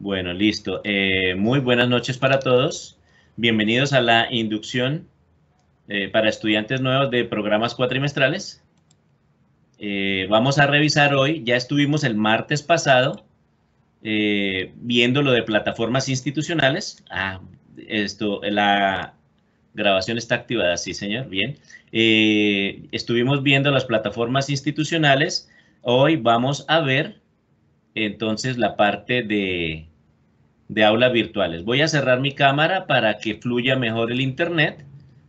Bueno, listo. Eh, muy buenas noches para todos. Bienvenidos a la inducción eh, para estudiantes nuevos de programas cuatrimestrales. Eh, vamos a revisar hoy, ya estuvimos el martes pasado viendo lo de plataformas institucionales. Ah, esto, la grabación está activada, sí señor, bien. estuvimos viendo las plataformas institucionales. Hoy vamos a ver entonces la parte de de aulas virtuales. Voy a cerrar mi cámara para que fluya mejor el internet,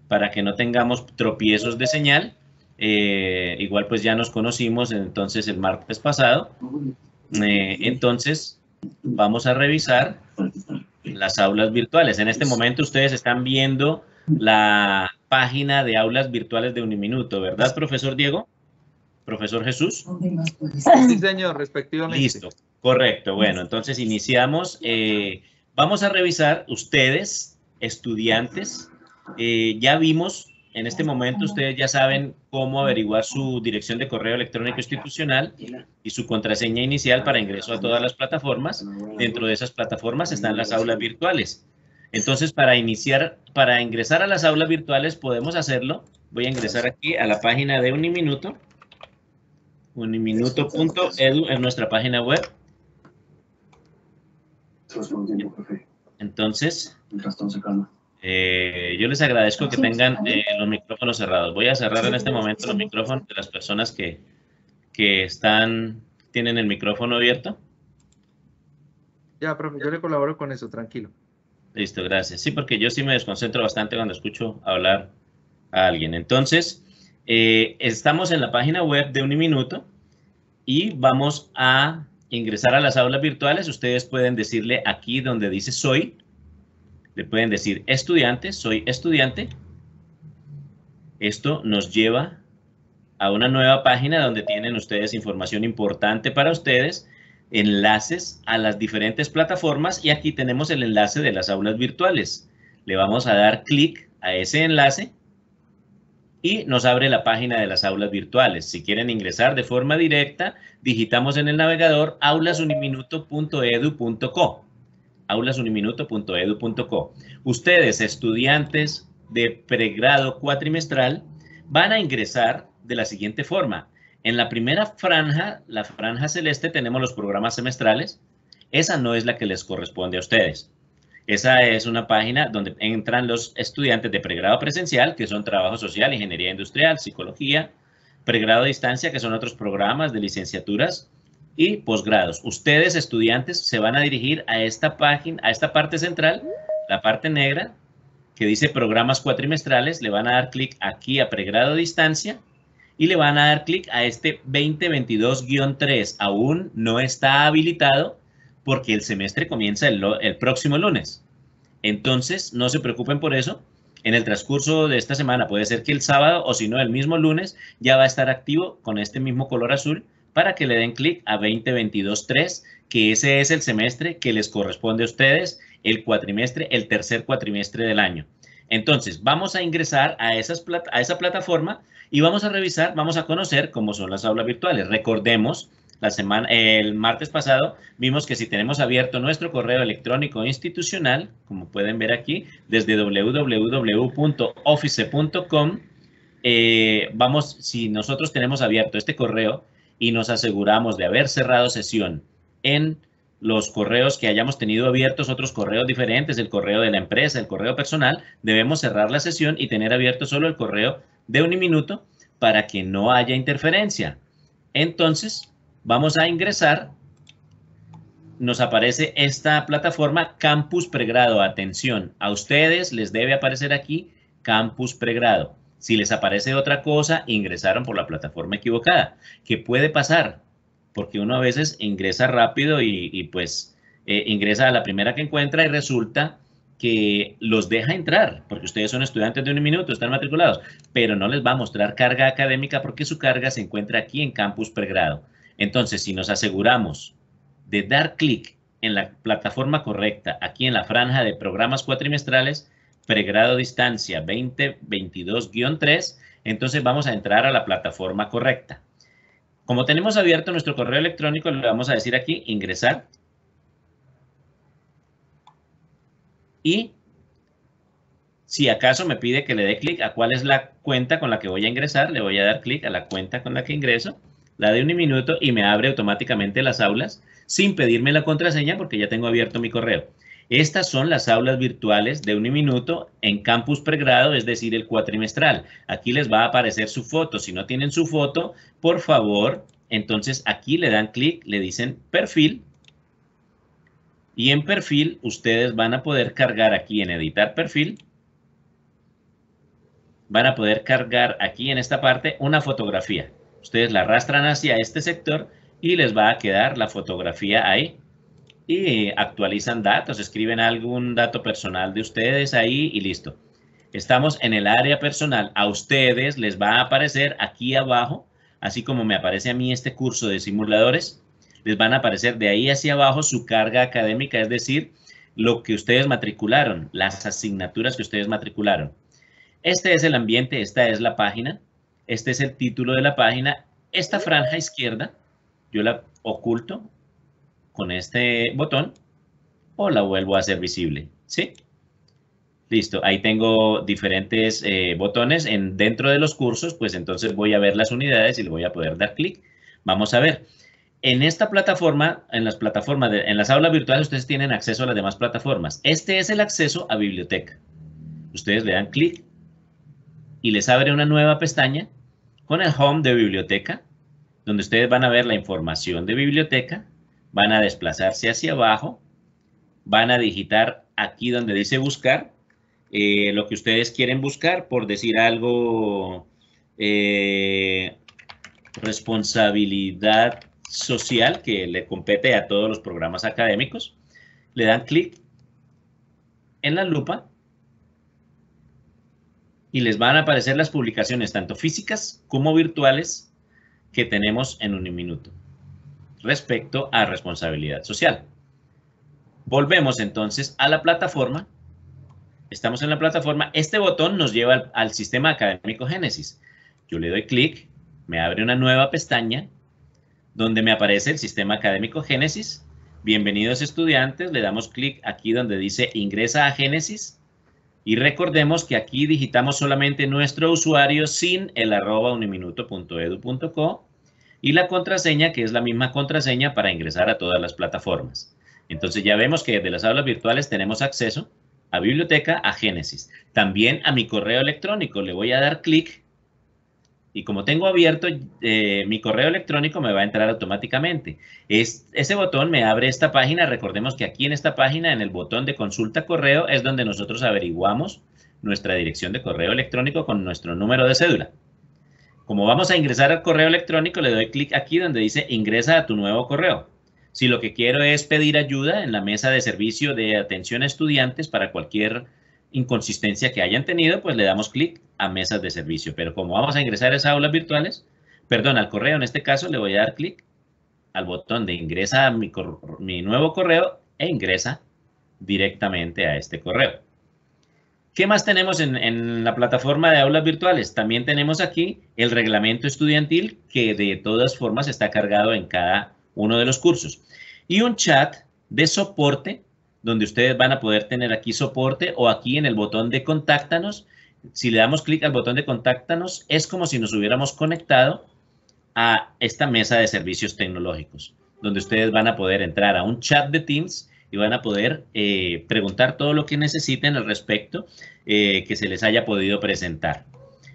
para que no tengamos tropiezos de señal. Eh, igual pues ya nos conocimos entonces el martes pasado. Eh, entonces vamos a revisar las aulas virtuales. En este momento ustedes están viendo la página de aulas virtuales de Uniminuto, ¿verdad, profesor Diego? Profesor Jesús. Pues. Sí, señor, respectivamente. Listo. Correcto, bueno, entonces iniciamos. Eh, vamos a revisar ustedes, estudiantes, eh, ya vimos, en este momento ustedes ya saben cómo averiguar su dirección de correo electrónico institucional y su contraseña inicial para ingreso a todas las plataformas. Ah, Dentro de esas plataformas están las aulas virtuales. Entonces, para iniciar, para ingresar a las aulas virtuales podemos hacerlo. Voy a ingresar aquí a la página de Uniminuto, uniminuto.edu en nuestra página web. Entonces, eh, yo les agradezco que tengan eh, los micrófonos cerrados. Voy a cerrar en este momento los micrófonos de las personas que, que están, tienen el micrófono abierto. Ya, profe, yo le colaboro con eso, tranquilo. Listo, gracias. Sí, porque yo sí me desconcentro bastante cuando escucho hablar a alguien. Entonces, eh, estamos en la página web de Uniminuto y vamos a ingresar a las aulas virtuales, ustedes pueden decirle aquí donde dice soy, le pueden decir estudiante, soy estudiante. Esto nos lleva a una nueva página donde tienen ustedes información importante para ustedes, enlaces a las diferentes plataformas y aquí tenemos el enlace de las aulas virtuales. Le vamos a dar clic a ese enlace y nos abre la página de las aulas virtuales. Si quieren ingresar de forma directa, digitamos en el navegador aulasuniminuto.edu.co. aulasuniminuto.edu.co. Ustedes, estudiantes de pregrado cuatrimestral, van a ingresar de la siguiente forma. En la primera franja, la franja celeste, tenemos los programas semestrales. Esa no es la que les corresponde a ustedes. Esa es una página donde entran los estudiantes de pregrado presencial, que son trabajo social, ingeniería industrial, psicología, pregrado a distancia, que son otros programas de licenciaturas y posgrados. Ustedes, estudiantes, se van a dirigir a esta página, a esta parte central, la parte negra, que dice programas cuatrimestrales. Le van a dar clic aquí a pregrado distancia y le van a dar clic a este 2022-3. Aún no está habilitado porque el semestre comienza el, próximo lunes. Entonces, no se preocupen por eso. En el transcurso de esta semana, puede ser que el sábado o si no, el mismo lunes, ya va a estar activo con este mismo color azul para que le den clic a 2022-3, que ese es el semestre que les corresponde a ustedes, el cuatrimestre, el tercer cuatrimestre del año. Entonces, vamos a ingresar a, a esa plataforma y vamos a revisar, vamos a conocer cómo son las aulas virtuales. Recordemos la semana, el martes pasado, vimos que si tenemos abierto nuestro correo electrónico institucional, como pueden ver aquí, desde www.office.com, eh, vamos, si nosotros tenemos abierto este correo y nos aseguramos de haber cerrado sesión en los correos que hayamos tenido abiertos, otros correos diferentes, el correo de la empresa, el correo personal, debemos cerrar la sesión y tener abierto solo el correo de un minuto para que no haya interferencia. Entonces, Vamos a ingresar. Nos aparece esta plataforma Campus Pregrado. Atención, a ustedes les debe aparecer aquí Campus Pregrado. Si les aparece otra cosa, ingresaron por la plataforma equivocada, que puede pasar, porque uno a veces ingresa rápido y, pues eh, ingresa a la primera que encuentra y resulta que los deja entrar, porque ustedes son estudiantes de un minuto, están matriculados, pero no les va a mostrar carga académica porque su carga se encuentra aquí en campus pregrado. Entonces, si nos aseguramos de dar clic en la plataforma correcta, aquí en la franja de programas cuatrimestrales, pregrado distancia 2022-3, entonces vamos a entrar a la plataforma correcta. Como tenemos abierto nuestro correo electrónico, le vamos a decir aquí ingresar y si acaso me pide que le dé clic a cuál es la cuenta con la que voy a ingresar, le voy a dar clic a la cuenta con la que ingreso la de un minuto y me abre automáticamente las aulas sin pedirme la contraseña porque ya tengo abierto mi correo. Estas son las aulas virtuales de un minuto en campus pregrado, es decir, el cuatrimestral. Aquí les va a aparecer su foto. Si no tienen su foto, por favor, entonces aquí le dan clic, le dicen perfil. Y en perfil ustedes van a poder cargar aquí en editar perfil. Van a poder cargar aquí en esta parte una fotografía. Ustedes la arrastran hacia este sector y les va a quedar la fotografía ahí. Y actualizan datos, escriben algún dato personal de ustedes ahí y listo. Estamos en el área personal. A ustedes les va a aparecer aquí abajo, así como me aparece a mí este curso de simuladores, les van a aparecer de ahí hacia abajo su carga académica, es decir, lo que ustedes matricularon, las asignaturas que ustedes matricularon. Este es el ambiente, esta es la página. Este es el título de la página. Esta franja izquierda yo la oculto con este botón o la vuelvo a hacer visible. ¿Sí? Listo, ahí tengo diferentes eh, botones en, dentro de los cursos, pues entonces voy a ver las unidades y le voy a poder dar clic. Vamos a ver. En esta plataforma, en las plataformas, en las aulas virtuales, ustedes tienen acceso a las demás plataformas. Este es el acceso a biblioteca. Ustedes le dan clic y les abre una nueva pestaña con el home de biblioteca, donde ustedes van a ver la información de biblioteca, van a desplazarse hacia abajo, van a digitar aquí donde dice buscar, eh, lo que ustedes quieren buscar, por decir algo, eh, responsabilidad social que le compete a todos los programas académicos. Le dan clic en la lupa y les van a aparecer las publicaciones tanto físicas como virtuales que tenemos en un minuto respecto a responsabilidad social. Volvemos entonces a la plataforma. Estamos en la plataforma. Este botón nos lleva al, sistema académico Génesis. Yo le doy clic, me abre una nueva pestaña donde me aparece el sistema académico Génesis. Bienvenidos estudiantes, le damos clic aquí donde dice ingresa a Génesis y recordemos que aquí digitamos solamente nuestro usuario sin el arroba uniminuto.edu.co y la contraseña, que es la misma contraseña para ingresar a todas las plataformas. Entonces ya vemos que desde las aulas virtuales tenemos acceso a biblioteca, a Génesis. También a mi correo electrónico le voy a dar clic y como tengo abierto eh, mi correo electrónico me va a entrar automáticamente. Es, ese botón me abre esta página. Recordemos que aquí en esta página, en el botón de consulta correo, es donde nosotros averiguamos nuestra dirección de correo electrónico con nuestro número de cédula. Como vamos a ingresar al correo electrónico, le doy clic aquí donde dice ingresa a tu nuevo correo. Si lo que quiero es pedir ayuda en la mesa de servicio de atención a estudiantes para cualquier inconsistencia que hayan tenido, pues le damos clic a mesas de servicio. Pero como vamos a ingresar a esas aulas virtuales, perdón, al correo en este caso le voy a dar clic al botón de ingresa a mi, nuevo correo e ingresa directamente a este correo. ¿Qué más tenemos en, en, la plataforma de aulas virtuales? También tenemos aquí el reglamento estudiantil que de todas formas está cargado en cada uno de los cursos. Y un chat de soporte donde ustedes van a poder tener aquí soporte o aquí en el botón de contáctanos. Si le damos clic al botón de contáctanos, es como si nos hubiéramos conectado a esta mesa de servicios tecnológicos, donde ustedes van a poder entrar a un chat de Teams y van a poder eh, preguntar todo lo que necesiten al respecto eh, que se les haya podido presentar.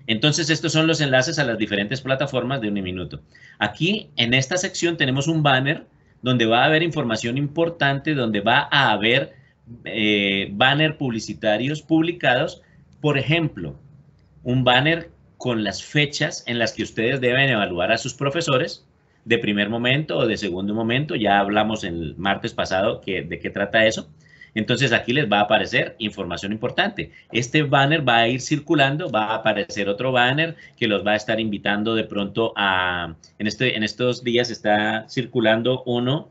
Entonces, estos son los enlaces a las diferentes plataformas de Uniminuto. Aquí, en esta sección, tenemos un banner donde va a haber información importante, donde va a haber eh, banner publicitarios publicados. Por ejemplo, un banner con las fechas en las que ustedes deben evaluar a sus profesores de primer momento o de segundo momento. Ya hablamos el martes pasado de qué trata eso. Entonces aquí les va a aparecer información importante. Este banner va a ir circulando, va a aparecer otro banner que los va a estar invitando de pronto a... En, este, estos días está circulando uno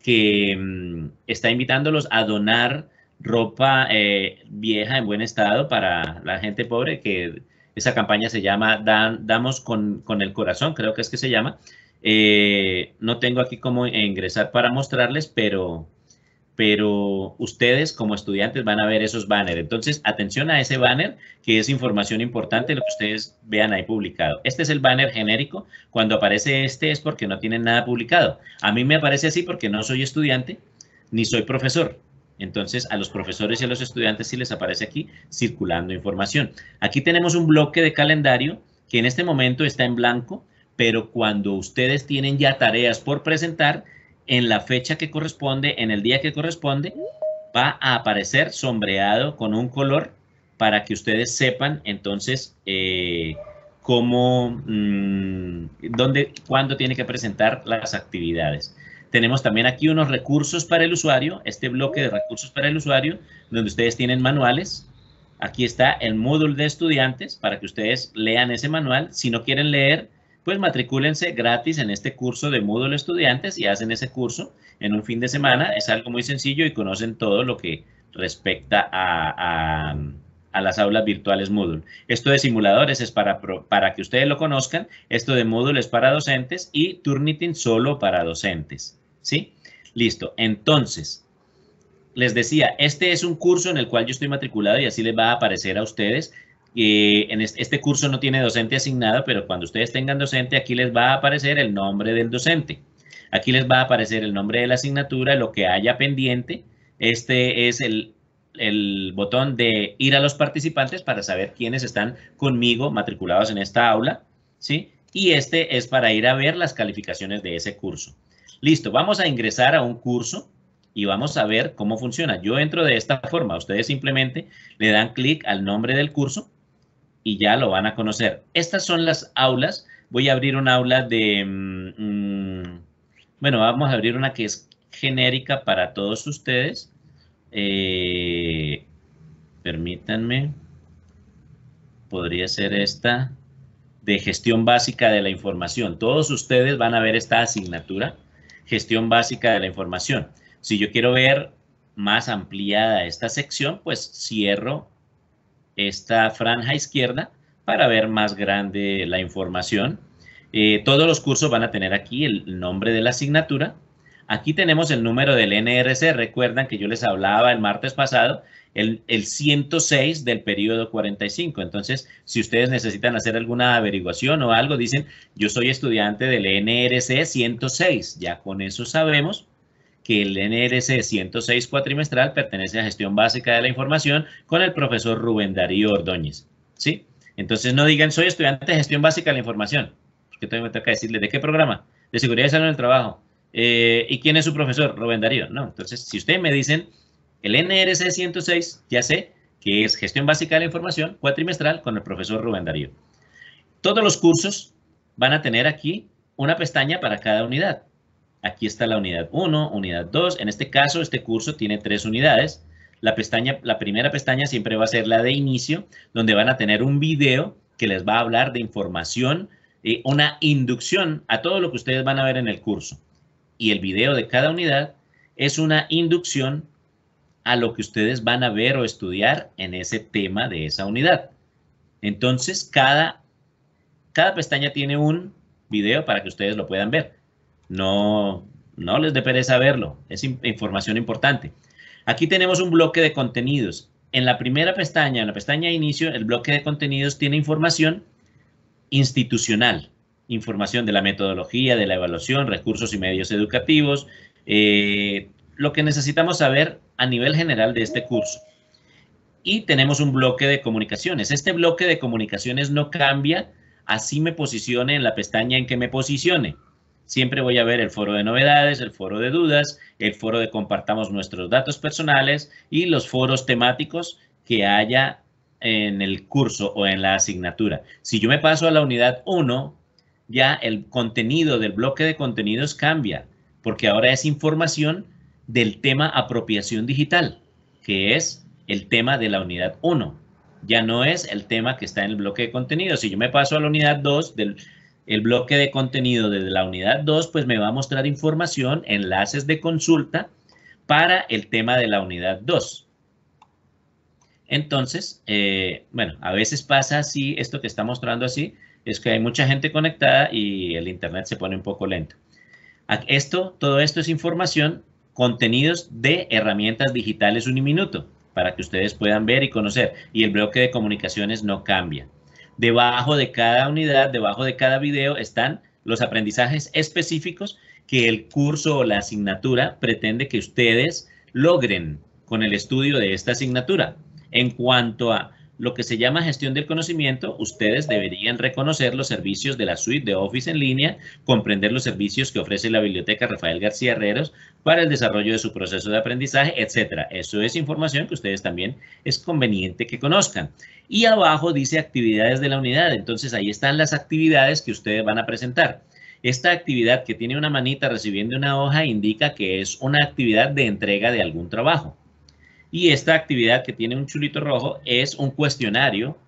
que mm, está invitándolos a donar ropa eh, vieja en buen estado para la gente pobre, que esa campaña se llama Damos con, el Corazón, creo que es que se llama. Eh, no tengo aquí cómo ingresar para mostrarles, pero pero ustedes como estudiantes van a ver esos banners. Entonces, atención a ese banner, que es información importante, lo que ustedes vean ahí publicado. Este es el banner genérico. Cuando aparece este es porque no tienen nada publicado. A mí me aparece así porque no soy estudiante ni soy profesor. Entonces, a los profesores y a los estudiantes sí les aparece aquí circulando información. Aquí tenemos un bloque de calendario que en este momento está en blanco, pero cuando ustedes tienen ya tareas por presentar, en la fecha que corresponde, en el día que corresponde, va a aparecer sombreado con un color para que ustedes sepan entonces eh, cómo, mm, dónde, cuándo tiene que presentar las actividades. Tenemos también aquí unos recursos para el usuario, este bloque de recursos para el usuario, donde ustedes tienen manuales. Aquí está el módulo de estudiantes para que ustedes lean ese manual. Si no quieren leer, pues matricúlense gratis en este curso de Moodle Estudiantes y hacen ese curso en un fin de semana. Es algo muy sencillo y conocen todo lo que respecta a, las aulas virtuales Moodle. Esto de simuladores es para, para que ustedes lo conozcan. Esto de Moodle es para docentes y Turnitin solo para docentes. ¿Sí? Listo. Entonces, les decía, este es un curso en el cual yo estoy matriculado y así les va a aparecer a ustedes eh, en este, curso no tiene docente asignado, pero cuando ustedes tengan docente, aquí les va a aparecer el nombre del docente. Aquí les va a aparecer el nombre de la asignatura, lo que haya pendiente. Este es el, el botón de ir a los participantes para saber quiénes están conmigo matriculados en esta aula. ¿sí? Y este es para ir a ver las calificaciones de ese curso. Listo, vamos a ingresar a un curso y vamos a ver cómo funciona. Yo entro de esta forma. Ustedes simplemente le dan clic al nombre del curso y ya lo van a conocer. Estas son las aulas. Voy a abrir una aula de... Mm, mm, bueno, vamos a abrir una que es genérica para todos ustedes. Eh, permítanme. Podría ser esta de gestión básica de la información. Todos ustedes van a ver esta asignatura, gestión básica de la información. Si yo quiero ver más ampliada esta sección, pues cierro esta franja izquierda para ver más grande la información. Eh, todos los cursos van a tener aquí el nombre de la asignatura. Aquí tenemos el número del NRC. Recuerdan que yo les hablaba el martes pasado, el, el 106 del periodo 45. Entonces, si ustedes necesitan hacer alguna averiguación o algo, dicen, yo soy estudiante del NRC 106. Ya con eso sabemos que el NRC 106 cuatrimestral pertenece a Gestión Básica de la Información con el profesor Rubén Darío Ordóñez. ¿Sí? Entonces no digan, soy estudiante de Gestión Básica de la Información, porque todavía me toca decirle, ¿de qué programa? De Seguridad y Salud en el Trabajo. Eh, ¿Y quién es su profesor? Rubén Darío. No, entonces, si ustedes me dicen, el NRC 106, ya sé, que es Gestión Básica de la Información, cuatrimestral, con el profesor Rubén Darío. Todos los cursos van a tener aquí una pestaña para cada unidad. Aquí está la unidad 1, unidad 2. En este caso, este curso tiene tres unidades. La, pestaña, la primera pestaña siempre va a ser la de inicio, donde van a tener un video que les va a hablar de información, y eh, una inducción a todo lo que ustedes van a ver en el curso. Y el video de cada unidad es una inducción a lo que ustedes van a ver o estudiar en ese tema de esa unidad. Entonces, cada, cada pestaña tiene un video para que ustedes lo puedan ver. No, no les dé pereza verlo, es información importante. Aquí tenemos un bloque de contenidos. En la primera pestaña, en la pestaña de inicio, el bloque de contenidos tiene información institucional, información de la metodología, de la evaluación, recursos y medios educativos, eh, lo que necesitamos saber a nivel general de este curso. Y tenemos un bloque de comunicaciones. Este bloque de comunicaciones no cambia, así me posicione en la pestaña en que me posicione siempre voy a ver el foro de novedades, el foro de dudas, el foro de compartamos nuestros datos personales y los foros temáticos que haya en el curso o en la asignatura. Si yo me paso a la unidad 1, ya el contenido del bloque de contenidos cambia, porque ahora es información del tema apropiación digital, que es el tema de la unidad 1. Ya no es el tema que está en el bloque de contenidos. Si yo me paso a la unidad 2 del el bloque de contenido desde la unidad 2 pues me va a mostrar información, enlaces de consulta para el tema de la unidad 2. Entonces, eh, bueno, a veces pasa así, esto que está mostrando así, es que hay mucha gente conectada y el internet se pone un poco lento. Esto, todo esto es información, contenidos de herramientas digitales Uniminuto para que ustedes puedan ver y conocer. Y el bloque de comunicaciones no cambia debajo de cada unidad, debajo de cada video, están los aprendizajes específicos que el curso o la asignatura pretende que ustedes logren con el estudio de esta asignatura. En cuanto a lo que se llama gestión del conocimiento, ustedes deberían reconocer los servicios de la suite de Office en línea, comprender los servicios que ofrece la biblioteca Rafael García Herreros para el desarrollo de su proceso de aprendizaje, etcétera. Eso es información que ustedes también es conveniente que conozcan. Y abajo dice actividades de la unidad, entonces ahí están las actividades que ustedes van a presentar. Esta actividad que tiene una manita recibiendo una hoja indica que es una actividad de entrega de algún trabajo. Y esta actividad que tiene un chulito rojo es un cuestionario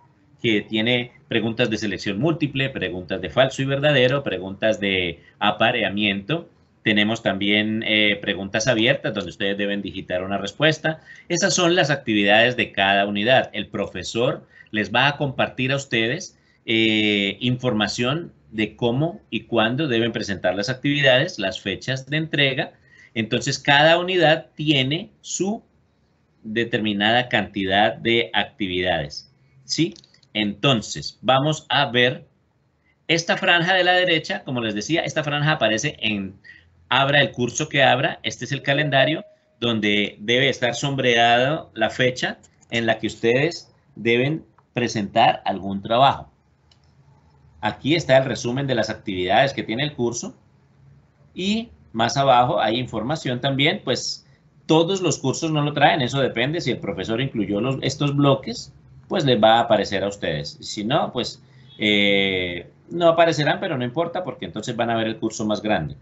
que tiene preguntas de selección múltiple, preguntas de falso y verdadero, preguntas de apareamiento. Tenemos también eh, preguntas abiertas donde ustedes deben digitar una respuesta. Esas son las actividades de cada unidad. El profesor les va a compartir a ustedes eh, información de cómo y cuándo deben presentar las actividades, las fechas de entrega. Entonces, cada unidad tiene su determinada cantidad de actividades. ¿Sí? Entonces, vamos a ver esta franja de la derecha, como les decía, esta franja aparece en abra el curso que abra. Este es el calendario donde debe estar sombreado la fecha en la que ustedes deben presentar algún trabajo. Aquí está el resumen de las actividades que tiene el curso y más abajo hay información también, pues, todos los cursos no lo traen, eso depende. Si el profesor incluyó estos bloques, pues les va a aparecer a ustedes. Si no, pues eh, no aparecerán, pero no importa porque entonces van a ver el curso más grande.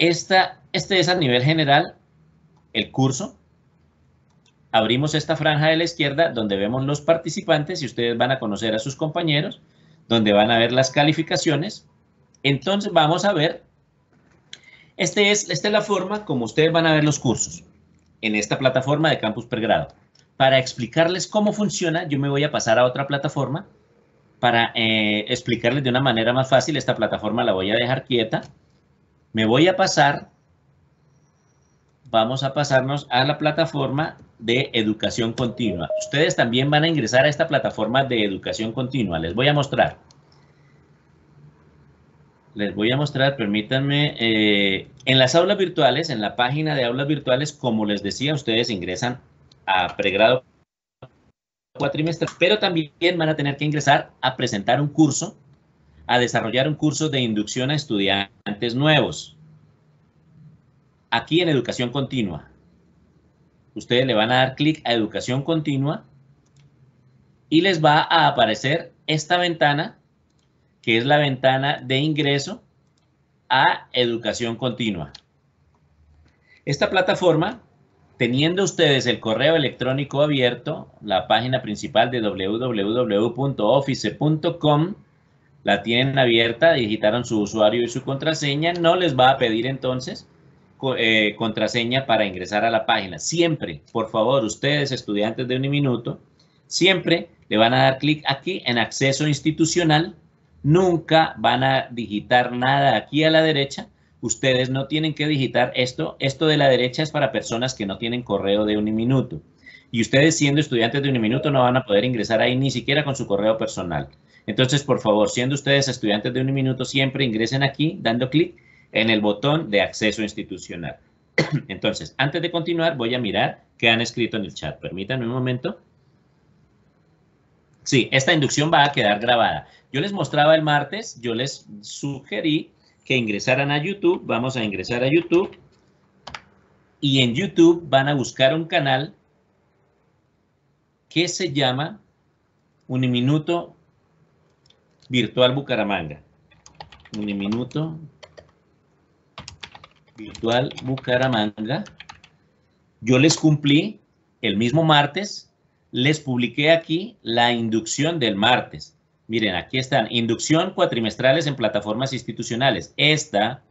este es a nivel general el curso. Abrimos esta franja de la izquierda donde vemos los participantes y ustedes van a conocer a sus compañeros, donde van a ver las calificaciones. Entonces vamos a ver este es, esta es la forma como ustedes van a ver los cursos en esta plataforma de Campus Pregrado. Para explicarles cómo funciona, yo me voy a pasar a otra plataforma para eh, explicarles de una manera más fácil. Esta plataforma la voy a dejar quieta. Me voy a pasar, vamos a pasarnos a la plataforma de educación continua. Ustedes también van a ingresar a esta plataforma de educación continua. Les voy a mostrar les voy a mostrar, permítanme, eh, en las aulas virtuales, en la página de aulas virtuales, como les decía, ustedes ingresan a pregrado cuatrimestre, pero también van a tener que ingresar a presentar un curso, a desarrollar un curso de inducción a estudiantes nuevos. Aquí en educación continua. Ustedes le van a dar clic a educación continua y les va a aparecer esta ventana que es la ventana de ingreso a educación continua. Esta plataforma, teniendo ustedes el correo electrónico abierto, la página principal de www.office.com, la tienen abierta, digitaron su usuario y su contraseña, no les va a pedir entonces eh, contraseña para ingresar a la página. Siempre, por favor, ustedes estudiantes de un minuto, siempre le van a dar clic aquí en acceso institucional Nunca van a digitar nada aquí a la derecha. Ustedes no tienen que digitar esto. Esto de la derecha es para personas que no tienen correo de minuto Y ustedes siendo estudiantes de un minuto no van a poder ingresar ahí ni siquiera con su correo personal. Entonces, por favor, siendo ustedes estudiantes de un minuto, siempre ingresen aquí dando clic en el botón de acceso institucional. Entonces, antes de continuar, voy a mirar qué han escrito en el chat. Permítanme un momento. Sí, esta inducción va a quedar grabada. Yo les mostraba el martes, yo les sugerí que ingresaran a YouTube. Vamos a ingresar a YouTube. Y en YouTube van a buscar un canal que se llama Uniminuto Virtual Bucaramanga. Uniminuto Virtual Bucaramanga. Yo les cumplí el mismo martes les publiqué aquí la inducción del martes. Miren, aquí están, inducción cuatrimestrales en plataformas institucionales. Esta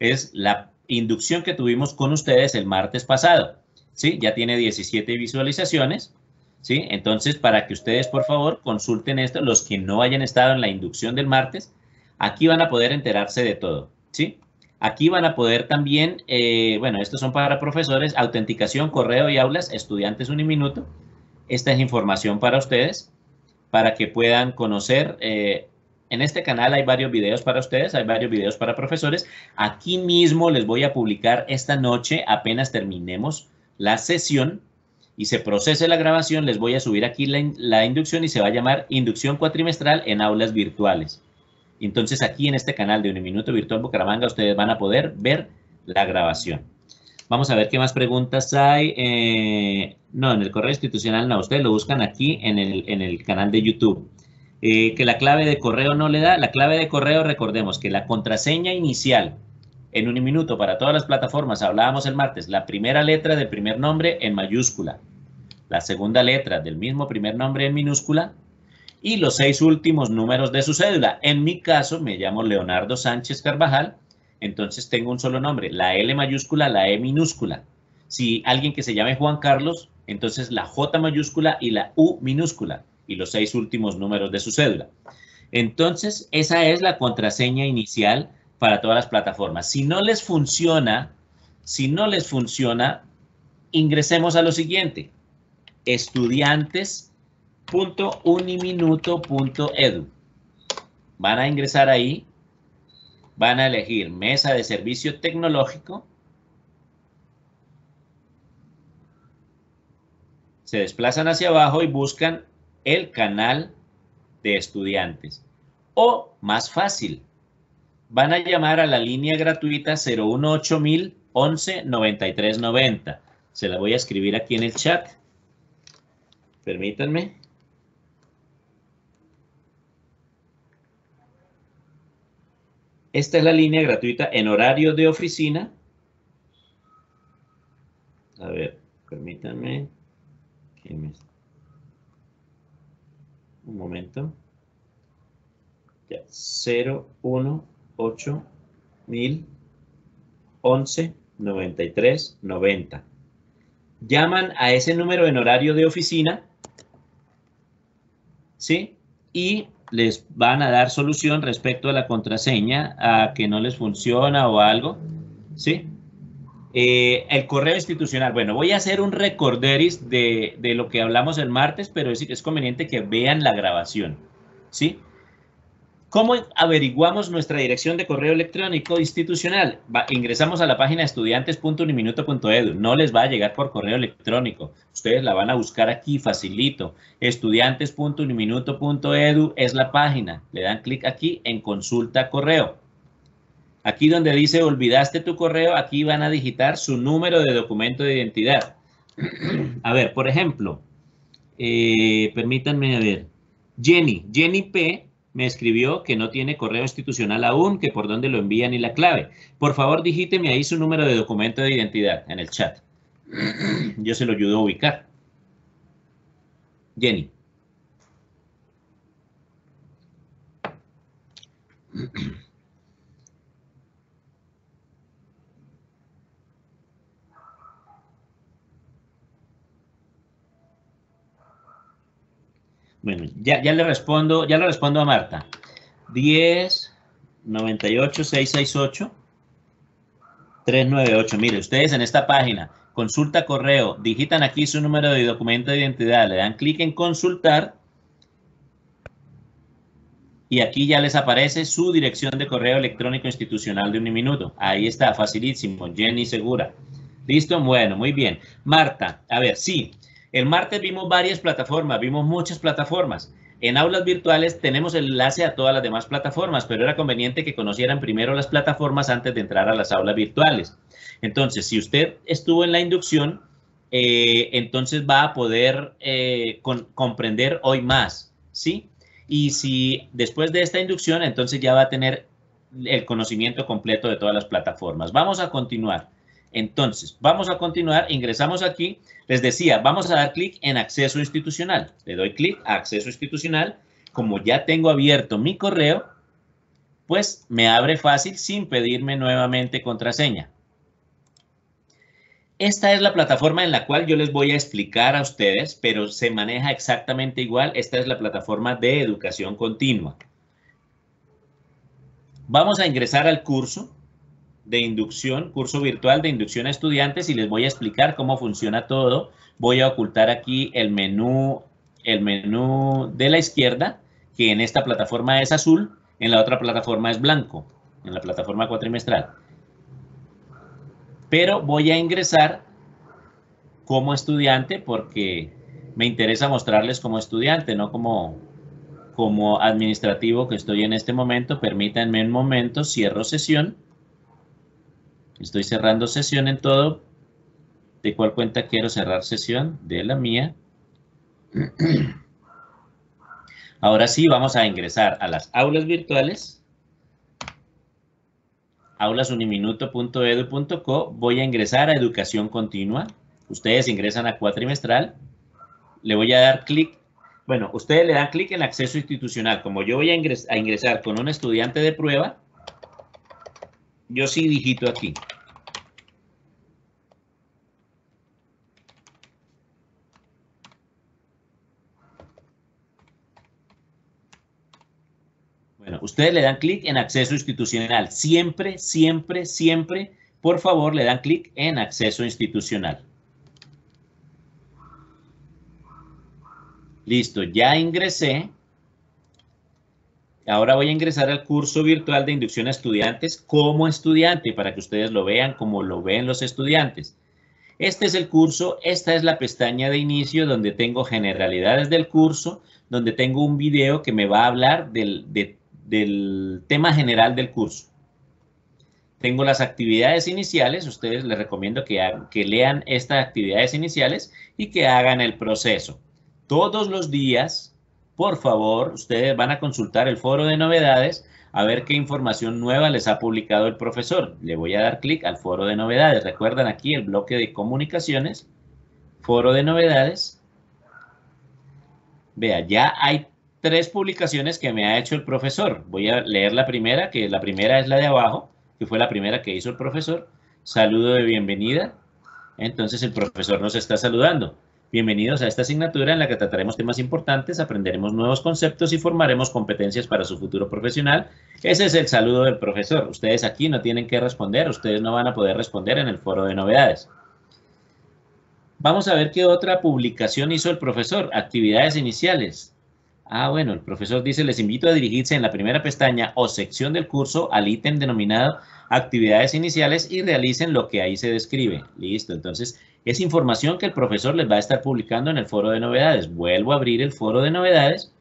es la inducción que tuvimos con ustedes el martes pasado. ¿Sí? Ya tiene 17 visualizaciones. ¿Sí? Entonces, para que ustedes, por favor, consulten esto, los que no hayan estado en la inducción del martes, aquí van a poder enterarse de todo, ¿sí? Aquí van a poder también, eh, bueno, estos son para profesores, autenticación, correo y aulas, estudiantes un minuto. Esta es información para ustedes, para que puedan conocer. Eh, en este canal hay varios videos para ustedes, hay varios videos para profesores. Aquí mismo les voy a publicar esta noche, apenas terminemos la sesión y se procese la grabación, les voy a subir aquí la, inducción y se va a llamar inducción cuatrimestral en aulas virtuales. Entonces aquí en este canal de Uniminuto Virtual Bucaramanga ustedes van a poder ver la grabación. Vamos a ver qué más preguntas hay. Eh, no, en el correo institucional no. Ustedes lo buscan aquí en el, en el canal de YouTube. Eh, que la clave de correo no le da. La clave de correo, recordemos que la contraseña inicial en un minuto para todas las plataformas, hablábamos el martes, la primera letra del primer nombre en mayúscula, la segunda letra del mismo primer nombre en minúscula y los seis últimos números de su cédula. En mi caso, me llamo Leonardo Sánchez Carvajal, entonces tengo un solo nombre, la L mayúscula, la E minúscula. Si alguien que se llame Juan Carlos entonces la J mayúscula y la U minúscula y los seis últimos números de su cédula. Entonces, esa es la contraseña inicial para todas las plataformas. Si no les funciona, si no les funciona, ingresemos a lo siguiente. estudiantes.uniminuto.edu. Van a ingresar ahí, van a elegir mesa de servicio tecnológico se desplazan hacia abajo y buscan el canal de estudiantes. O más fácil, van a llamar a la línea gratuita 018000 Se la voy a escribir aquí en el chat. Permítanme. Esta es la línea gratuita en horario de oficina. A ver, permítanme un momento. Ya, 0, 1, 8, 1000, 11, 93, 90. Llaman a ese número en horario de oficina, ¿sí? Y les van a dar solución respecto a la contraseña, a que no les funciona o algo, ¿sí? Eh, el correo institucional. Bueno, voy a hacer un recorderis de, lo que hablamos el martes, pero es, es conveniente que vean la grabación. ¿Sí? ¿Cómo averiguamos nuestra dirección de correo electrónico institucional? ingresamos a la página estudiantes.uniminuto.edu. No les va a llegar por correo electrónico. Ustedes la van a buscar aquí, facilito. Estudiantes.uniminuto.edu es la página. Le dan clic aquí en consulta correo. Aquí donde dice olvidaste tu correo, aquí van a digitar su número de documento de identidad. A ver, por ejemplo, eh, permítanme ver. Jenny, Jenny P me escribió que no tiene correo institucional aún, que por dónde lo envían y la clave. Por favor, digíteme ahí su número de documento de identidad en el chat. Yo se lo ayudo a ubicar. Jenny. Bueno, ya, le respondo, ya le respondo a Marta. 10 98 668 398. Mire, ustedes en esta página, consulta correo, digitan aquí su número de documento de identidad, le dan clic en consultar y aquí ya les aparece su dirección de correo electrónico institucional de un minuto. Ahí está, facilísimo, Jenny Segura. ¿Listo? Bueno, muy bien. Marta, a ver, sí, el martes vimos varias plataformas, vimos muchas plataformas. En aulas virtuales tenemos el enlace a todas las demás plataformas, pero era conveniente que conocieran primero las plataformas antes de entrar a las aulas virtuales. Entonces, si usted estuvo en la inducción, eh, entonces va a poder eh, comprender hoy más, ¿sí? Y si después de esta inducción, entonces ya va a tener el conocimiento completo de todas las plataformas. Vamos a continuar. Entonces, vamos a continuar, ingresamos aquí, les decía, vamos a dar clic en acceso institucional. Le doy clic a acceso institucional. Como ya tengo abierto mi correo, pues me abre fácil sin pedirme nuevamente contraseña. Esta es la plataforma en la cual yo les voy a explicar a ustedes, pero se maneja exactamente igual. Esta es la plataforma de educación continua. Vamos a ingresar al curso de inducción, curso virtual de inducción a estudiantes y les voy a explicar cómo funciona todo. Voy a ocultar aquí el menú, el menú de la izquierda, que en esta plataforma es azul, en la otra plataforma es blanco, en la plataforma cuatrimestral. Pero voy a ingresar como estudiante porque me interesa mostrarles como estudiante, no como, como administrativo que estoy en este momento. Permítanme un momento, cierro sesión. Estoy cerrando sesión en todo. ¿De cuál cuenta quiero cerrar sesión? De la mía. Ahora sí, vamos a ingresar a las aulas virtuales. aulasuniminuto.edu.co. Voy a ingresar a educación continua. Ustedes ingresan a cuatrimestral. Le voy a dar clic. Bueno, ustedes le dan clic en acceso institucional. Como yo voy a, a ingresar con un estudiante de prueba, yo sí digito aquí. Ustedes le dan clic en acceso institucional. Siempre, siempre, siempre, por favor, le dan clic en acceso institucional. Listo, ya ingresé. Ahora voy a ingresar al curso virtual de inducción a estudiantes como estudiante para que ustedes lo vean como lo ven los estudiantes. Este es el curso, esta es la pestaña de inicio donde tengo generalidades del curso, donde tengo un video que me va a hablar del, de del tema general del curso. Tengo las actividades iniciales, ustedes les recomiendo que, lean estas actividades iniciales y que hagan el proceso. Todos los días, por favor, ustedes van a consultar el foro de novedades a ver qué información nueva les ha publicado el profesor. Le voy a dar clic al foro de novedades. Recuerdan aquí el bloque de comunicaciones, foro de novedades. Vea, ya hay tres publicaciones que me ha hecho el profesor. Voy a leer la primera, que la primera es la de abajo, que fue la primera que hizo el profesor. Saludo de bienvenida. Entonces el profesor nos está saludando. Bienvenidos a esta asignatura en la que trataremos temas importantes, aprenderemos nuevos conceptos y formaremos competencias para su futuro profesional. Ese es el saludo del profesor. Ustedes aquí no tienen que responder, ustedes no van a poder responder en el foro de novedades. Vamos a ver qué otra publicación hizo el profesor. Actividades iniciales. Ah, bueno, el profesor dice, les invito a dirigirse en la primera pestaña o sección del curso al ítem denominado actividades iniciales y realicen lo que ahí se describe. Listo, entonces es información que el profesor les va a estar publicando en el foro de novedades. Vuelvo a abrir el foro de novedades.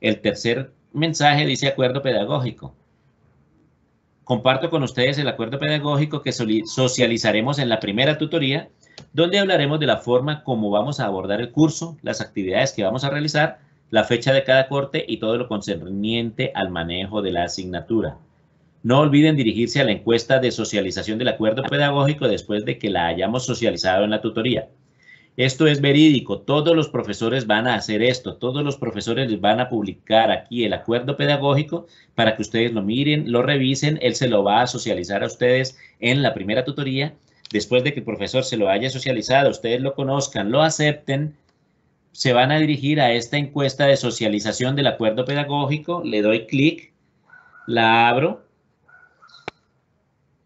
El tercer mensaje dice acuerdo pedagógico. Comparto con ustedes el acuerdo pedagógico que socializaremos en la primera tutoría, donde hablaremos de la forma como vamos a abordar el curso, las actividades que vamos a realizar, la fecha de cada corte y todo lo concerniente al manejo de la asignatura. No olviden dirigirse a la encuesta de socialización del acuerdo pedagógico después de que la hayamos socializado en la tutoría. Esto es verídico, todos los profesores van a hacer esto, todos los profesores van a publicar aquí el acuerdo pedagógico para que ustedes lo miren, lo revisen, él se lo va a socializar a ustedes en la primera tutoría, después de que el profesor se lo haya socializado, ustedes lo conozcan, lo acepten, se van a dirigir a esta encuesta de socialización del acuerdo pedagógico. Le doy clic, la abro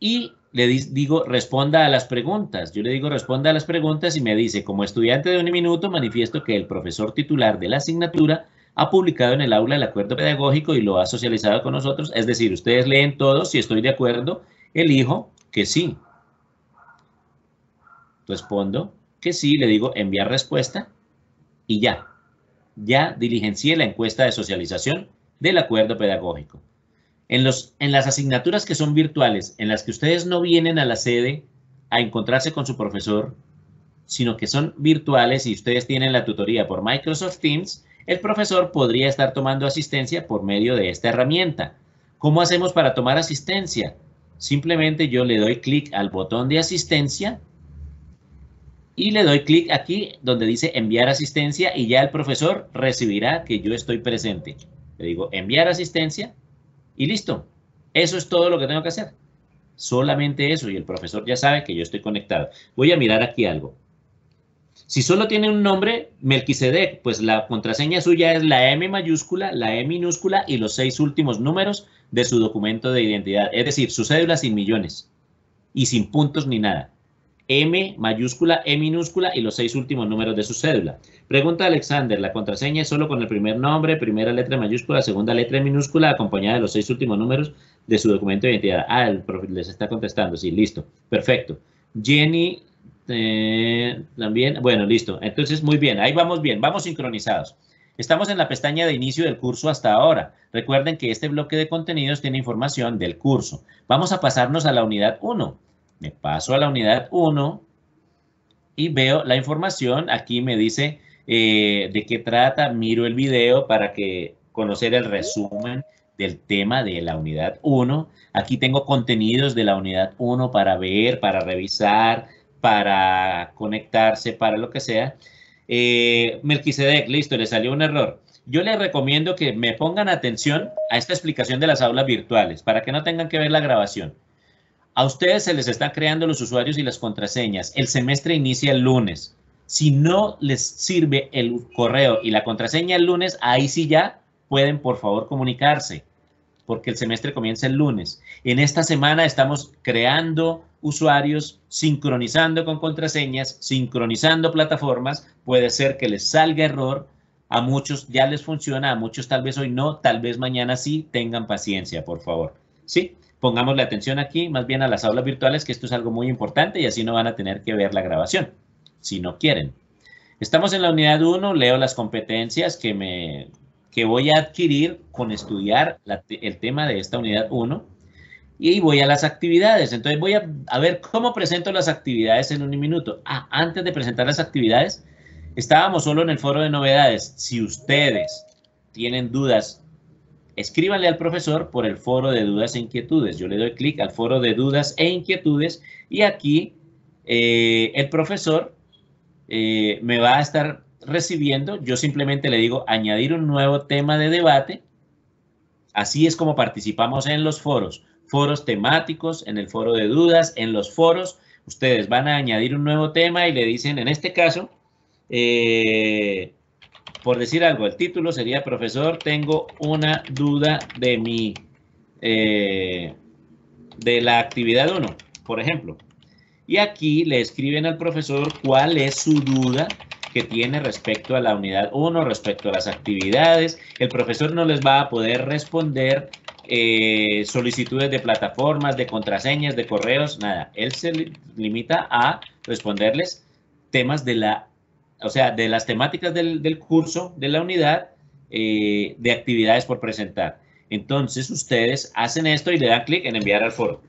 y le digo responda a las preguntas. Yo le digo responda a las preguntas y me dice, como estudiante de un minuto, manifiesto que el profesor titular de la asignatura ha publicado en el aula el acuerdo pedagógico y lo ha socializado con nosotros. Es decir, ustedes leen todo, si estoy de acuerdo, elijo que sí. Respondo que sí, le digo enviar respuesta y ya. Ya diligencié la encuesta de socialización del acuerdo pedagógico. En, los, en las asignaturas que son virtuales, en las que ustedes no vienen a la sede a encontrarse con su profesor, sino que son virtuales y ustedes tienen la tutoría por Microsoft Teams, el profesor podría estar tomando asistencia por medio de esta herramienta. ¿Cómo hacemos para tomar asistencia? Simplemente yo le doy clic al botón de asistencia y le doy clic aquí donde dice enviar asistencia y ya el profesor recibirá que yo estoy presente. Le digo enviar asistencia y listo. Eso es todo lo que tengo que hacer. Solamente eso y el profesor ya sabe que yo estoy conectado. Voy a mirar aquí algo. Si solo tiene un nombre, Melquisedec, pues la contraseña suya es la M mayúscula, la E minúscula y los seis últimos números de su documento de identidad. Es decir, su cédula sin millones y sin puntos ni nada. M mayúscula, E minúscula y los seis últimos números de su cédula. Pregunta Alexander, la contraseña es solo con el primer nombre, primera letra mayúscula, segunda letra e minúscula, acompañada de los seis últimos números de su documento de identidad. Ah, el les está contestando, sí, listo, perfecto. Jenny, eh, también, bueno, listo. Entonces, muy bien, ahí vamos bien, vamos sincronizados. Estamos en la pestaña de inicio del curso hasta ahora. Recuerden que este bloque de contenidos tiene información del curso. Vamos a pasarnos a la unidad 1. Me paso a la unidad 1 y veo la información. Aquí me dice eh, de qué trata. Miro el video para que conocer el resumen del tema de la unidad 1. Aquí tengo contenidos de la unidad 1 para ver, para revisar, para conectarse, para lo que sea. Eh, Melquisedec, listo, le salió un error. Yo les recomiendo que me pongan atención a esta explicación de las aulas virtuales para que no tengan que ver la grabación. A ustedes se les está creando los usuarios y las contraseñas. El semestre inicia el lunes. Si no les sirve el correo y la contraseña el lunes, ahí sí ya pueden por favor comunicarse, porque el semestre comienza el lunes. En esta semana estamos creando usuarios, sincronizando con contraseñas, sincronizando plataformas. Puede ser que les salga error. A muchos ya les funciona, a muchos tal vez hoy no, tal vez mañana sí. Tengan paciencia, por favor. ¿Sí? pongamos la atención aquí más bien a las aulas virtuales, que esto es algo muy importante y así no van a tener que ver la grabación, si no quieren. Estamos en la unidad 1, leo las competencias que, me, voy a adquirir con estudiar el tema de esta unidad 1 y voy a las actividades. Entonces voy a, a, ver cómo presento las actividades en un minuto. Ah, antes de presentar las actividades, estábamos solo en el foro de novedades. Si ustedes tienen dudas escríbanle al profesor por el foro de dudas e inquietudes. Yo le doy clic al foro de dudas e inquietudes y aquí eh, el profesor eh, me va a estar recibiendo. Yo simplemente le digo añadir un nuevo tema de debate. Así es como participamos en los foros. Foros temáticos, en el foro de dudas, en los foros. Ustedes van a añadir un nuevo tema y le dicen, en este caso, eh, por decir algo, el título sería, profesor, tengo una duda de mi, eh, de la actividad 1, por ejemplo. Y aquí le escriben al profesor cuál es su duda que tiene respecto a la unidad 1, respecto a las actividades. El profesor no les va a poder responder eh, solicitudes de plataformas, de contraseñas, de correos, nada. Él se limita a responderles temas de la o sea, de las temáticas del, curso, de la unidad, eh, de actividades por presentar. Entonces, ustedes hacen esto y le dan clic en enviar al foro.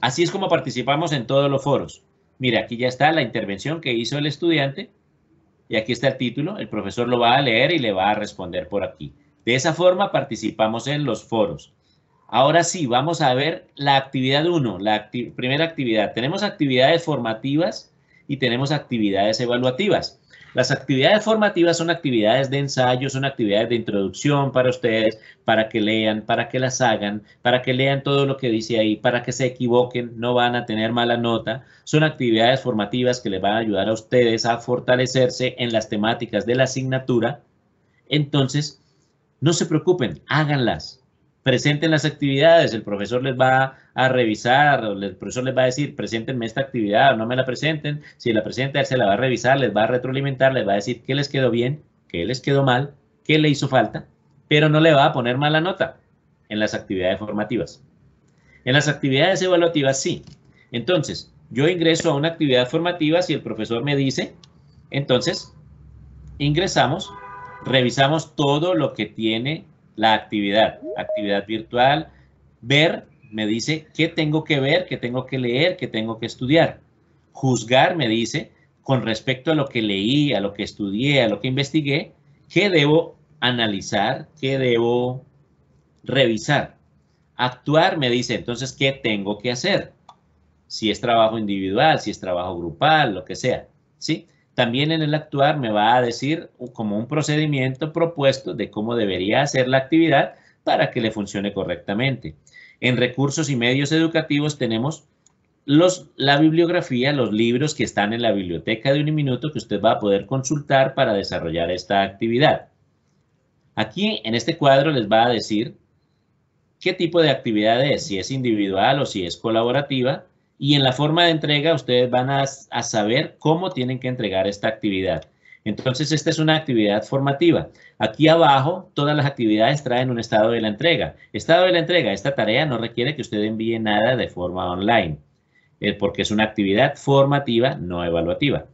Así es como participamos en todos los foros. Mira, aquí ya está la intervención que hizo el estudiante y aquí está el título. El profesor lo va a leer y le va a responder por aquí. De esa forma participamos en los foros. Ahora sí, vamos a ver la actividad 1, la primera actividad. Tenemos actividades formativas y tenemos actividades evaluativas. Las actividades formativas son actividades de ensayo, son actividades de introducción para ustedes, para que lean, para que las hagan, para que lean todo lo que dice ahí, para que se equivoquen, no van a tener mala nota. Son actividades formativas que les van a ayudar a ustedes a fortalecerse en las temáticas de la asignatura. Entonces, no se preocupen, háganlas presenten las actividades, el profesor les va a revisar, el profesor les va a decir, preséntenme esta actividad o no me la presenten, si la presenta, él se la va a revisar, les va a retroalimentar, les va a decir qué les quedó bien, qué les quedó mal, qué le hizo falta, pero no le va a poner mala nota en las actividades formativas. En las actividades evaluativas sí. Entonces, yo ingreso a una actividad formativa si el profesor me dice, entonces ingresamos, revisamos todo lo que tiene la actividad, actividad virtual, ver me dice qué tengo que ver, qué tengo que leer, qué tengo que estudiar. Juzgar me dice con respecto a lo que leí, a lo que estudié, a lo que investigué, qué debo analizar, qué debo revisar. Actuar me dice entonces qué tengo que hacer, si es trabajo individual, si es trabajo grupal, lo que sea, ¿sí? también en el actuar me va a decir como un procedimiento propuesto de cómo debería hacer la actividad para que le funcione correctamente. En recursos y medios educativos tenemos los, la bibliografía, los libros que están en la biblioteca de un minuto que usted va a poder consultar para desarrollar esta actividad. Aquí en este cuadro les va a decir qué tipo de actividad es, si es individual o si es colaborativa, y en la forma de entrega ustedes van a, saber cómo tienen que entregar esta actividad. Entonces, esta es una actividad formativa. Aquí abajo, todas las actividades traen un estado de la entrega. Estado de la entrega, esta tarea no requiere que usted envíe nada de forma online, eh, porque es una actividad formativa, no evaluativa.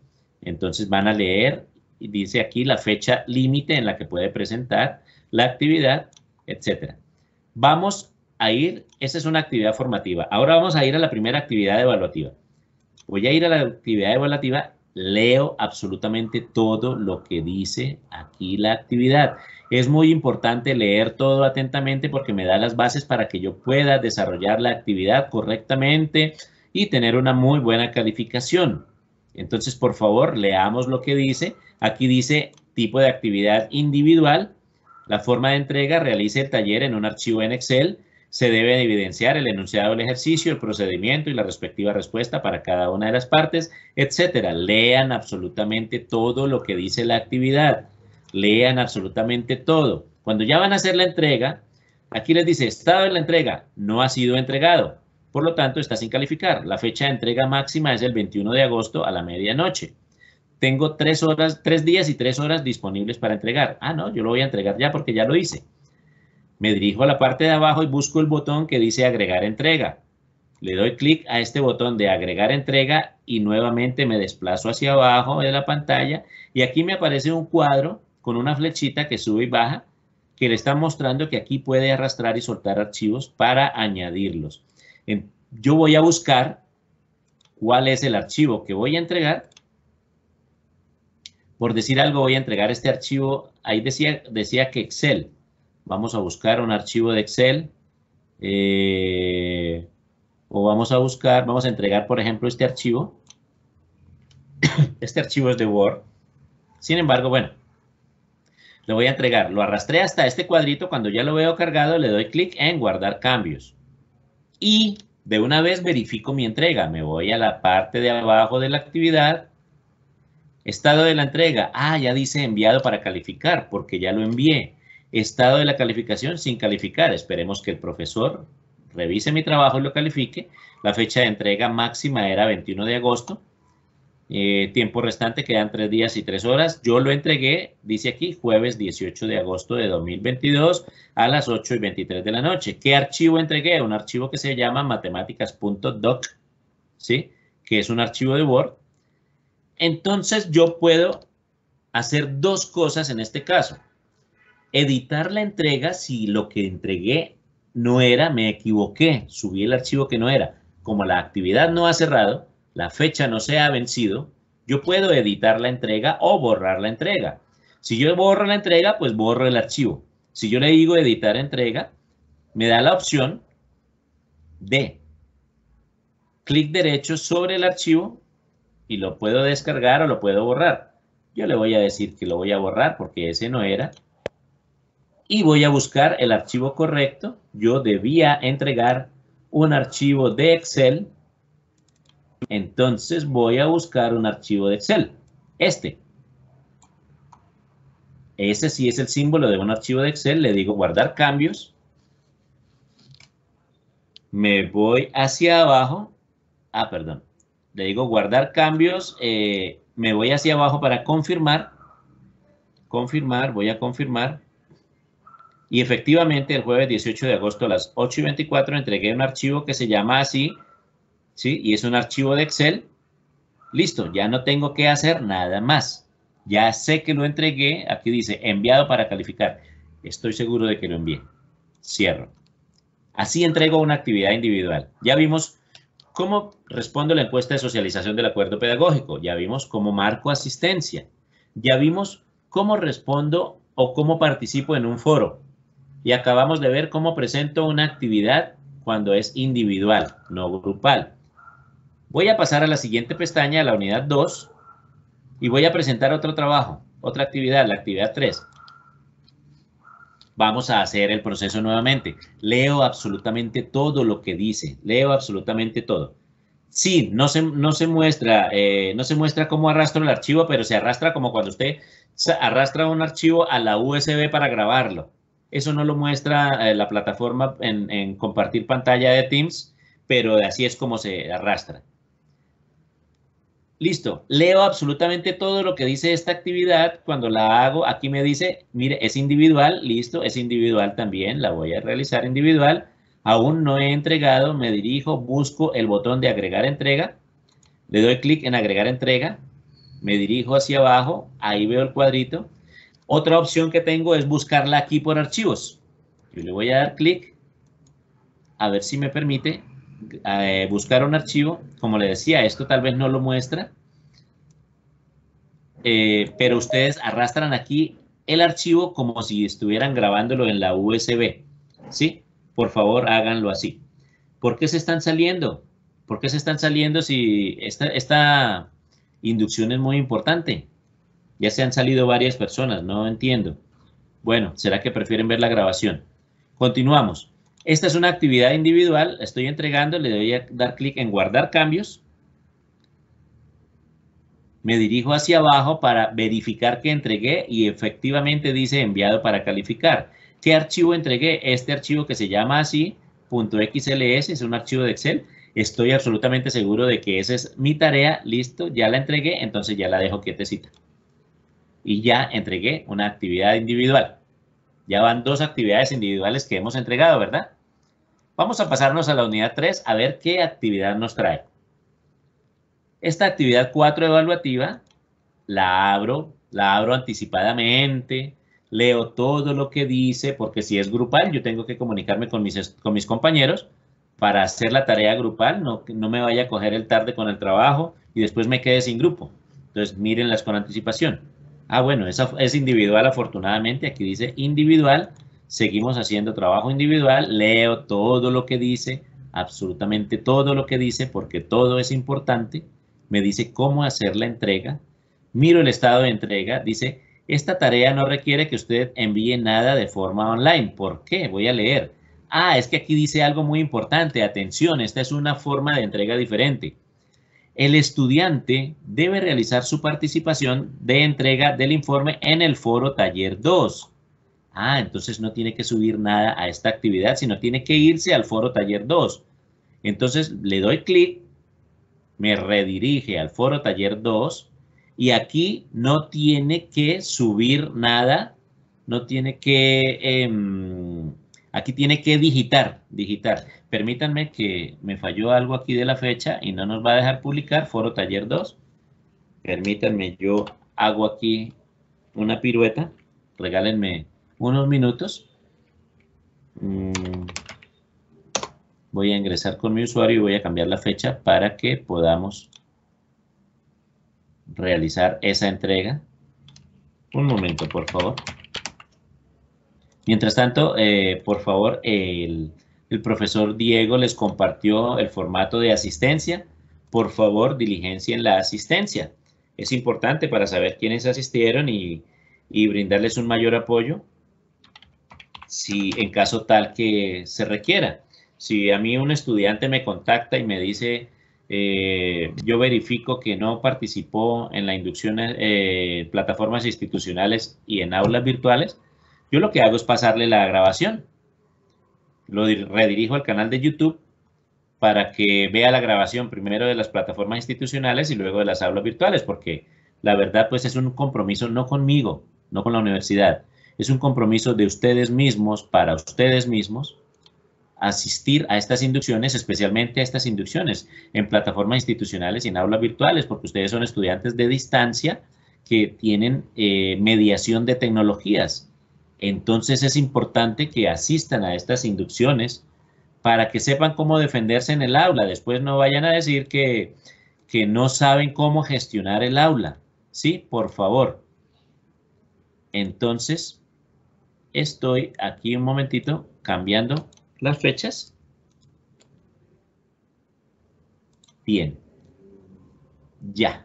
Entonces, van a leer, y dice aquí la fecha límite en la que puede presentar la actividad, etcétera. Vamos a ir, esa es una actividad formativa. Ahora vamos a ir a la primera actividad evaluativa. Voy a ir a la actividad evaluativa, leo absolutamente todo lo que dice aquí la actividad. Es muy importante leer todo atentamente porque me da las bases para que yo pueda desarrollar la actividad correctamente y tener una muy buena calificación. Entonces, por favor, leamos lo que dice. Aquí dice tipo de actividad individual, la forma de entrega, realice el taller en un archivo en Excel, se debe evidenciar el enunciado del ejercicio, el procedimiento y la respectiva respuesta para cada una de las partes, etcétera. Lean absolutamente todo lo que dice la actividad. Lean absolutamente todo. Cuando ya van a hacer la entrega, aquí les dice, estado de la entrega, no ha sido entregado. Por lo tanto, está sin calificar. La fecha de entrega máxima es el 21 de agosto a la medianoche. Tengo tres horas, tres días y tres horas disponibles para entregar. Ah, no, yo lo voy a entregar ya porque ya lo hice. Me dirijo a la parte de abajo y busco el botón que dice agregar entrega. Le doy clic a este botón de agregar entrega y nuevamente me desplazo hacia abajo de la pantalla y aquí me aparece un cuadro con una flechita que sube y baja que le está mostrando que aquí puede arrastrar y soltar archivos para añadirlos. Yo voy a buscar cuál es el archivo que voy a entregar. Por decir algo, voy a entregar este archivo. Ahí decía, decía que Excel. Vamos a buscar un archivo de Excel eh, o vamos a buscar, vamos a entregar, por ejemplo, este archivo. Este archivo es de Word. Sin embargo, bueno, lo voy a entregar. Lo arrastré hasta este cuadrito. Cuando ya lo veo cargado, le doy clic en guardar cambios. Y de una vez verifico mi entrega. Me voy a la parte de abajo de la actividad. Estado de la entrega. Ah, ya dice enviado para calificar porque ya lo envié estado de la calificación sin calificar. Esperemos que el profesor revise mi trabajo y lo califique. La fecha de entrega máxima era 21 de agosto. Eh, tiempo restante quedan tres días y tres horas. Yo lo entregué, dice aquí, jueves 18 de agosto de 2022 a las 8 y 23 de la noche. ¿Qué archivo entregué? Un archivo que se llama matemáticas.doc, ¿sí? Que es un archivo de Word. Entonces yo puedo hacer dos cosas en este caso editar la entrega si lo que entregué no era, me equivoqué, subí el archivo que no era. Como la actividad no ha cerrado, la fecha no se ha vencido, yo puedo editar la entrega o borrar la entrega. Si yo borro la entrega, pues borro el archivo. Si yo le digo editar entrega, me da la opción de clic derecho sobre el archivo y lo puedo descargar o lo puedo borrar. Yo le voy a decir que lo voy a borrar porque ese no era y voy a buscar el archivo correcto. Yo debía entregar un archivo de Excel. Entonces voy a buscar un archivo de Excel. Este. Ese sí es el símbolo de un archivo de Excel. Le digo guardar cambios. Me voy hacia abajo. Ah, perdón. Le digo guardar cambios. Eh, me voy hacia abajo para confirmar. Confirmar, voy a confirmar. Y efectivamente, el jueves 18 de agosto a las 8 y 24 entregué un archivo que se llama así, ¿sí? Y es un archivo de Excel. Listo, ya no tengo que hacer nada más. Ya sé que lo entregué. Aquí dice enviado para calificar. Estoy seguro de que lo envié. Cierro. Así entrego una actividad individual. Ya vimos cómo respondo la encuesta de socialización del acuerdo pedagógico. Ya vimos cómo marco asistencia. Ya vimos cómo respondo o cómo participo en un foro y acabamos de ver cómo presento una actividad cuando es individual, no grupal. Voy a pasar a la siguiente pestaña, a la unidad 2, y voy a presentar otro trabajo, otra actividad, la actividad 3. Vamos a hacer el proceso nuevamente. Leo absolutamente todo lo que dice, leo absolutamente todo. Sí, no se, no se muestra, eh, no se muestra cómo arrastro el archivo, pero se arrastra como cuando usted arrastra un archivo a la USB para grabarlo. Eso no lo muestra eh, la plataforma en, compartir pantalla de Teams, pero así es como se arrastra. Listo, leo absolutamente todo lo que dice esta actividad. Cuando la hago, aquí me dice, mire, es individual, listo, es individual también, la voy a realizar individual. Aún no he entregado, me dirijo, busco el botón de agregar entrega. Le doy clic en agregar entrega, me dirijo hacia abajo, ahí veo el cuadrito, otra opción que tengo es buscarla aquí por archivos. Yo le voy a dar clic, a ver si me permite eh, buscar un archivo. Como le decía, esto tal vez no lo muestra, eh, pero ustedes arrastran aquí el archivo como si estuvieran grabándolo en la USB. ¿Sí? Por favor, háganlo así. ¿Por qué se están saliendo? ¿Por qué se están saliendo si esta, esta inducción es muy importante? Ya se han salido varias personas, no entiendo. Bueno, ¿será que prefieren ver la grabación? Continuamos. Esta es una actividad individual, estoy entregando, le doy a dar clic en guardar cambios. Me dirijo hacia abajo para verificar que entregué y efectivamente dice enviado para calificar. ¿Qué archivo entregué? Este archivo que se llama así, .xls, es un archivo de Excel. Estoy absolutamente seguro de que esa es mi tarea. Listo, ya la entregué, entonces ya la dejo quietecita y ya entregué una actividad individual. Ya van dos actividades individuales que hemos entregado, ¿verdad? Vamos a pasarnos a la unidad 3 a ver qué actividad nos trae. Esta actividad 4 evaluativa la abro, la abro anticipadamente, leo todo lo que dice, porque si es grupal, yo tengo que comunicarme con mis, con mis compañeros para hacer la tarea grupal, no, no me vaya a coger el tarde con el trabajo y después me quede sin grupo. Entonces, mírenlas con anticipación. Ah, bueno, esa es individual afortunadamente, aquí dice individual, seguimos haciendo trabajo individual, leo todo lo que dice, absolutamente todo lo que dice, porque todo es importante, me dice cómo hacer la entrega, miro el estado de entrega, dice, esta tarea no requiere que usted envíe nada de forma online, ¿por qué? Voy a leer. Ah, es que aquí dice algo muy importante, atención, esta es una forma de entrega diferente el estudiante debe realizar su participación de entrega del informe en el foro taller 2. Ah, entonces no tiene que subir nada a esta actividad, sino tiene que irse al foro taller 2. Entonces le doy clic, me redirige al foro taller 2 y aquí no tiene que subir nada, no tiene que em, Aquí tiene que digitar, digitar. Permítanme que me falló algo aquí de la fecha y no nos va a dejar publicar foro taller 2. Permítanme, yo hago aquí una pirueta. Regálenme unos minutos. Mm, voy a ingresar con mi usuario y voy a cambiar la fecha para que podamos realizar esa entrega. Un momento, por favor. Mientras tanto, eh, por favor, el, profesor Diego les compartió el formato de asistencia. Por favor, diligencien la asistencia. Es importante para saber quiénes asistieron y, brindarles un mayor apoyo si en caso tal que se requiera. Si a mí un estudiante me contacta y me dice, eh, yo verifico que no participó en la inducción en eh, plataformas institucionales y en aulas virtuales, yo lo que hago es pasarle la grabación. Lo redirijo al canal de YouTube para que vea la grabación primero de las plataformas institucionales y luego de las aulas virtuales, porque la verdad pues es un compromiso no conmigo, no con la universidad, es un compromiso de ustedes mismos, para ustedes mismos, asistir a estas inducciones, especialmente a estas inducciones en plataformas institucionales y en aulas virtuales, porque ustedes son estudiantes de distancia que tienen eh, mediación de tecnologías. Entonces es importante que asistan a estas inducciones para que sepan cómo defenderse en el aula. Después no vayan a decir que, no saben cómo gestionar el aula. Sí, por favor. Entonces, estoy aquí un momentito cambiando las fechas. Bien. Ya.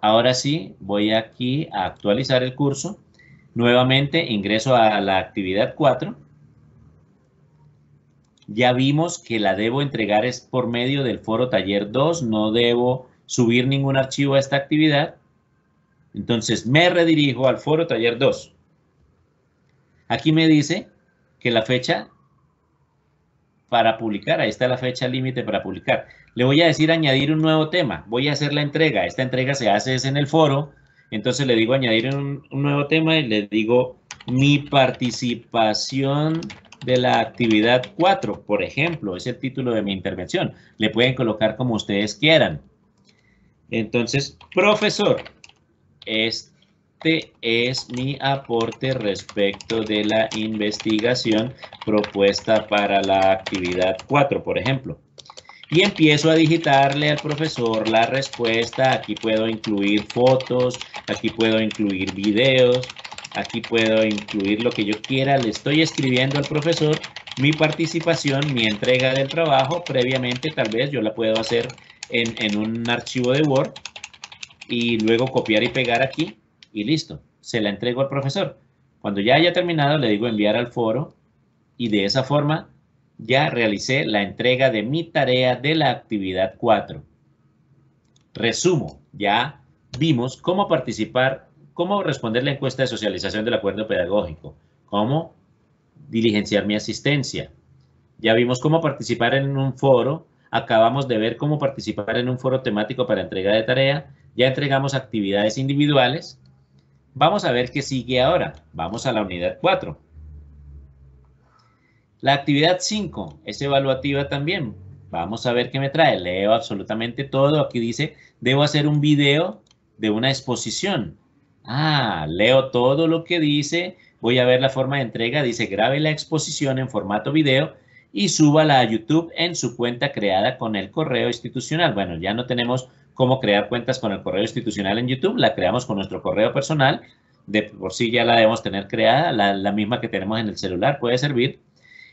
Ahora sí, voy aquí a actualizar el curso. Nuevamente ingreso a la actividad 4. Ya vimos que la debo entregar es por medio del foro taller 2, no debo subir ningún archivo a esta actividad. Entonces me redirijo al foro taller 2. Aquí me dice que la fecha para publicar, ahí está la fecha límite para publicar. Le voy a decir añadir un nuevo tema, voy a hacer la entrega. Esta entrega se hace en el foro, entonces le digo añadir un, nuevo tema y le digo mi participación de la actividad 4, por ejemplo, es el título de mi intervención. Le pueden colocar como ustedes quieran. Entonces, profesor, este es mi aporte respecto de la investigación propuesta para la actividad 4, por ejemplo y empiezo a digitarle al profesor la respuesta. Aquí puedo incluir fotos, aquí puedo incluir videos, aquí puedo incluir lo que yo quiera. Le estoy escribiendo al profesor mi participación, mi entrega del trabajo. Previamente tal vez yo la puedo hacer en, en un archivo de Word y luego copiar y pegar aquí y listo. Se la entrego al profesor. Cuando ya haya terminado le digo enviar al foro y de esa forma ya realicé la entrega de mi tarea de la actividad 4. Resumo, ya vimos cómo participar, cómo responder la encuesta de socialización del acuerdo pedagógico, cómo diligenciar mi asistencia. Ya vimos cómo participar en un foro, acabamos de ver cómo participar en un foro temático para entrega de tarea, ya entregamos actividades individuales. Vamos a ver qué sigue ahora. Vamos a la unidad 4. La actividad 5 es evaluativa también. Vamos a ver qué me trae. Leo absolutamente todo. Aquí dice, debo hacer un video de una exposición. Ah, leo todo lo que dice. Voy a ver la forma de entrega. Dice, grabe la exposición en formato video y súbala a YouTube en su cuenta creada con el correo institucional. Bueno, ya no tenemos cómo crear cuentas con el correo institucional en YouTube. La creamos con nuestro correo personal. De por sí ya la debemos tener creada. La, la misma que tenemos en el celular puede servir.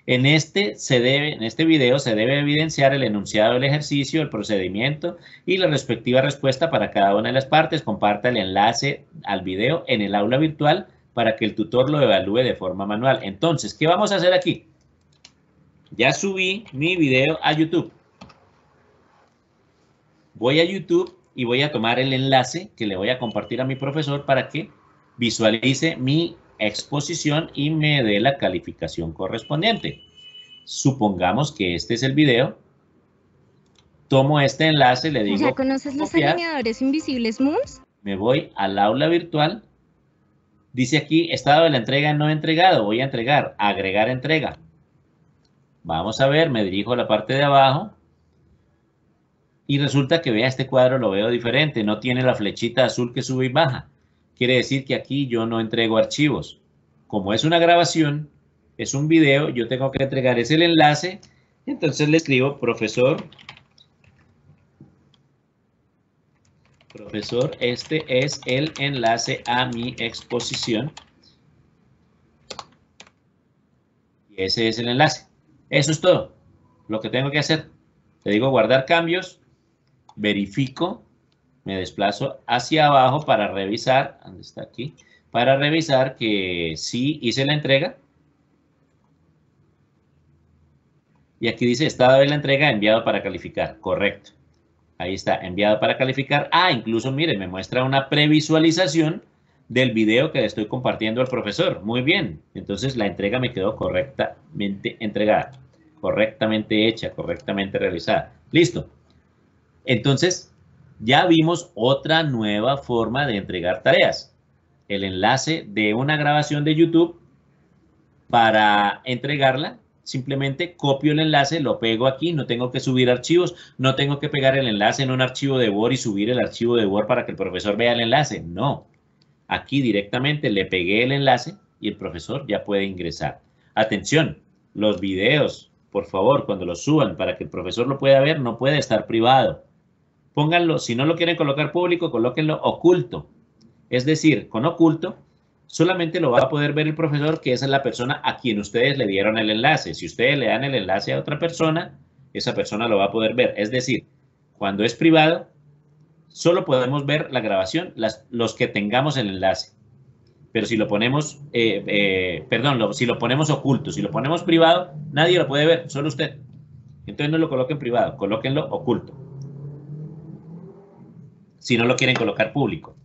En este, se debe, en este video se debe evidenciar el enunciado del ejercicio, el procedimiento y la respectiva respuesta para cada una de las partes. Comparta el enlace al video en el aula virtual para que el tutor lo evalúe de forma manual. Entonces, ¿qué vamos a hacer aquí? Ya subí mi video a YouTube. Voy a YouTube y voy a tomar el enlace que le voy a compartir a mi profesor para que visualice mi exposición y me dé la calificación correspondiente. Supongamos que este es el video. Tomo este enlace, le digo... ¿Ya conoces los alineadores invisibles Moons? Me voy al aula virtual. Dice aquí, estado de la entrega no entregado. Voy a entregar, agregar entrega. Vamos a ver, me dirijo a la parte de abajo. Y resulta que vea este cuadro, lo veo diferente. No tiene la flechita azul que sube y baja Quiere decir que aquí yo no entrego archivos. Como es una grabación, es un video, yo tengo que entregar ese enlace. Entonces le escribo profesor, profesor, este es el enlace a mi exposición. Y ese es el enlace. Eso es todo lo que tengo que hacer. Le digo guardar cambios, verifico me desplazo hacia abajo para revisar, ¿dónde está aquí? Para revisar que sí hice la entrega. Y aquí dice, estado de la entrega enviado para calificar. Correcto. Ahí está, enviado para calificar. Ah, incluso, mire, me muestra una previsualización del video que le estoy compartiendo al profesor. Muy bien. Entonces, la entrega me quedó correctamente entregada, correctamente hecha, correctamente realizada. Listo. Entonces, ya vimos otra nueva forma de entregar tareas. El enlace de una grabación de YouTube para entregarla. Simplemente copio el enlace, lo pego aquí, no tengo que subir archivos, no tengo que pegar el enlace en un archivo de Word y subir el archivo de Word para que el profesor vea el enlace. No, aquí directamente le pegué el enlace y el profesor ya puede ingresar. Atención, los videos, por favor, cuando los suban para que el profesor lo pueda ver, no puede estar privado pónganlo, si no lo quieren colocar público, colóquenlo oculto. Es decir, con oculto solamente lo va a poder ver el profesor, que esa es la persona a quien ustedes le dieron el enlace. Si ustedes le dan el enlace a otra persona, esa persona lo va a poder ver. Es decir, cuando es privado, solo podemos ver la grabación las, los que tengamos el enlace. Pero si lo ponemos, eh, eh, perdón, si lo ponemos oculto, si lo ponemos privado, nadie lo puede ver, solo usted. Entonces no lo coloquen privado, colóquenlo oculto si no lo quieren colocar público.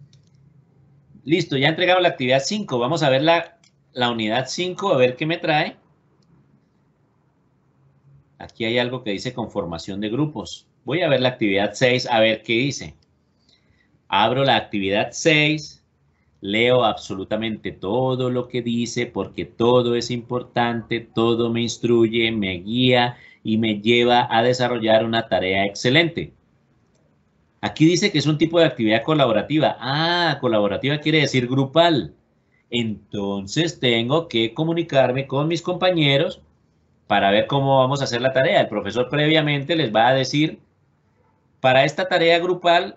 Listo, ya entregado la actividad 5. Vamos a ver la, la unidad 5, a ver qué me trae. Aquí hay algo que dice conformación de grupos. Voy a ver la actividad 6, a ver qué dice. Abro la actividad 6, leo absolutamente todo lo que dice porque todo es importante, todo me instruye, me guía y me lleva a desarrollar una tarea excelente. Aquí dice que es un tipo de actividad colaborativa. Ah, colaborativa quiere decir grupal. Entonces tengo que comunicarme con mis compañeros para ver cómo vamos a hacer la tarea. El profesor previamente les va a decir, para esta tarea grupal,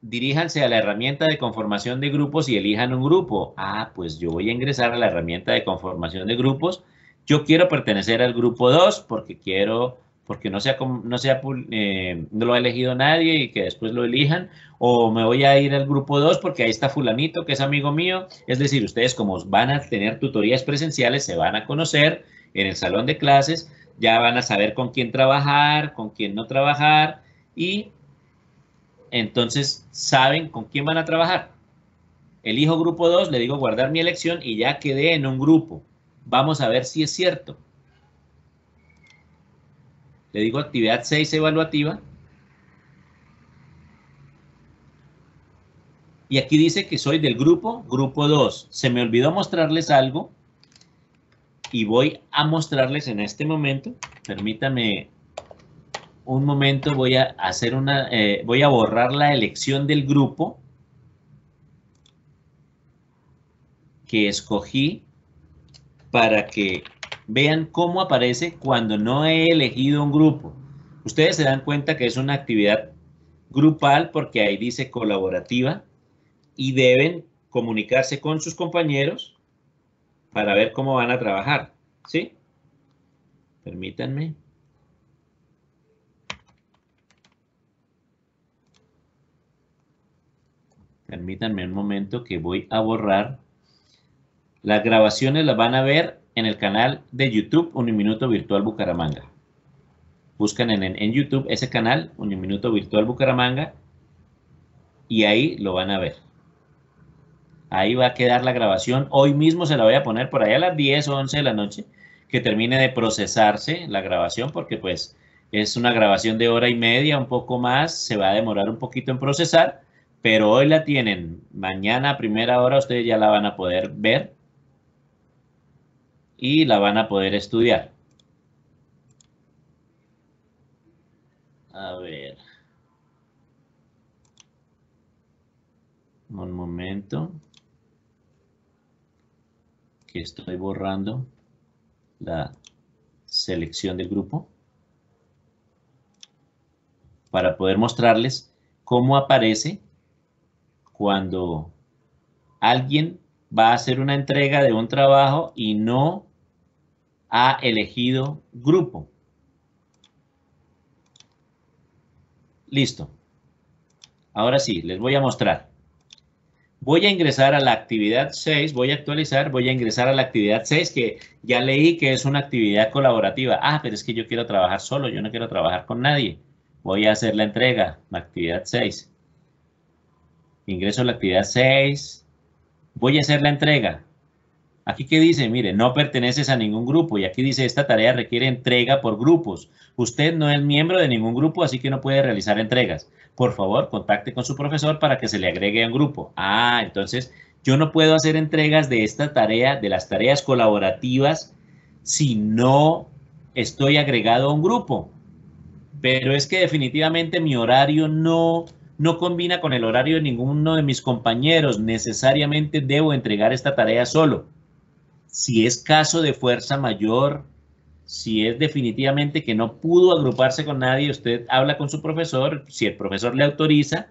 diríjanse a la herramienta de conformación de grupos y elijan un grupo. Ah, pues yo voy a ingresar a la herramienta de conformación de grupos. Yo quiero pertenecer al grupo 2 porque quiero porque no, sea, no, sea, eh, lo ha elegido nadie y que después lo elijan, o me voy a ir al grupo 2 porque ahí está fulanito que es amigo mío. Es decir, ustedes como van a tener tutorías presenciales, se van a conocer en el salón de clases, ya van a saber con quién trabajar, con quién no trabajar y entonces saben con quién van a trabajar. Elijo grupo 2, le digo guardar mi elección y ya quedé en un grupo. Vamos a ver si es cierto. Le digo actividad 6 evaluativa. Y aquí dice que soy del grupo, grupo 2. Se me olvidó mostrarles algo y voy a mostrarles en este momento. Permítame un momento, voy a hacer una, eh, voy a borrar la elección del grupo que escogí para que Vean cómo aparece cuando no he elegido un grupo. Ustedes se dan cuenta que es una actividad grupal porque ahí dice colaborativa y deben comunicarse con sus compañeros para ver cómo van a trabajar. ¿Sí? Permítanme. Permítanme un momento que voy a borrar. Las grabaciones las van a ver en el canal de YouTube Uniminuto Virtual Bucaramanga. Buscan en, en YouTube ese canal, Uniminuto Virtual Bucaramanga, y ahí lo van a ver. Ahí va a quedar la grabación. Hoy mismo se la voy a poner por ahí a las 10 o 11 de la noche, que termine de procesarse la grabación, porque pues es una grabación de hora y media, un poco más, se va a demorar un poquito en procesar, pero hoy la tienen. Mañana a primera hora ustedes ya la van a poder ver y la van a poder estudiar. A ver. Un momento. Que estoy borrando la selección del grupo. Para poder mostrarles cómo aparece cuando alguien va a hacer una entrega de un trabajo y no ha elegido grupo. Listo. Ahora sí, les voy a mostrar. Voy a ingresar a la actividad 6, voy a actualizar, voy a ingresar a la actividad 6 que ya leí que es una actividad colaborativa. Ah, pero es que yo quiero trabajar solo, yo no quiero trabajar con nadie. Voy a hacer la entrega, la actividad 6. Ingreso a la actividad 6. Voy a hacer la entrega. Aquí que dice, mire, no perteneces a ningún grupo y aquí dice, esta tarea requiere entrega por grupos. Usted no es miembro de ningún grupo, así que no puede realizar entregas. Por favor, contacte con su profesor para que se le agregue a un grupo. Ah, entonces yo no puedo hacer entregas de esta tarea, de las tareas colaborativas, si no estoy agregado a un grupo. Pero es que definitivamente mi horario no, no combina con el horario de ninguno de mis compañeros. Necesariamente debo entregar esta tarea solo si es caso de fuerza mayor, si es definitivamente que no pudo agruparse con nadie, usted habla con su profesor, si el profesor le autoriza,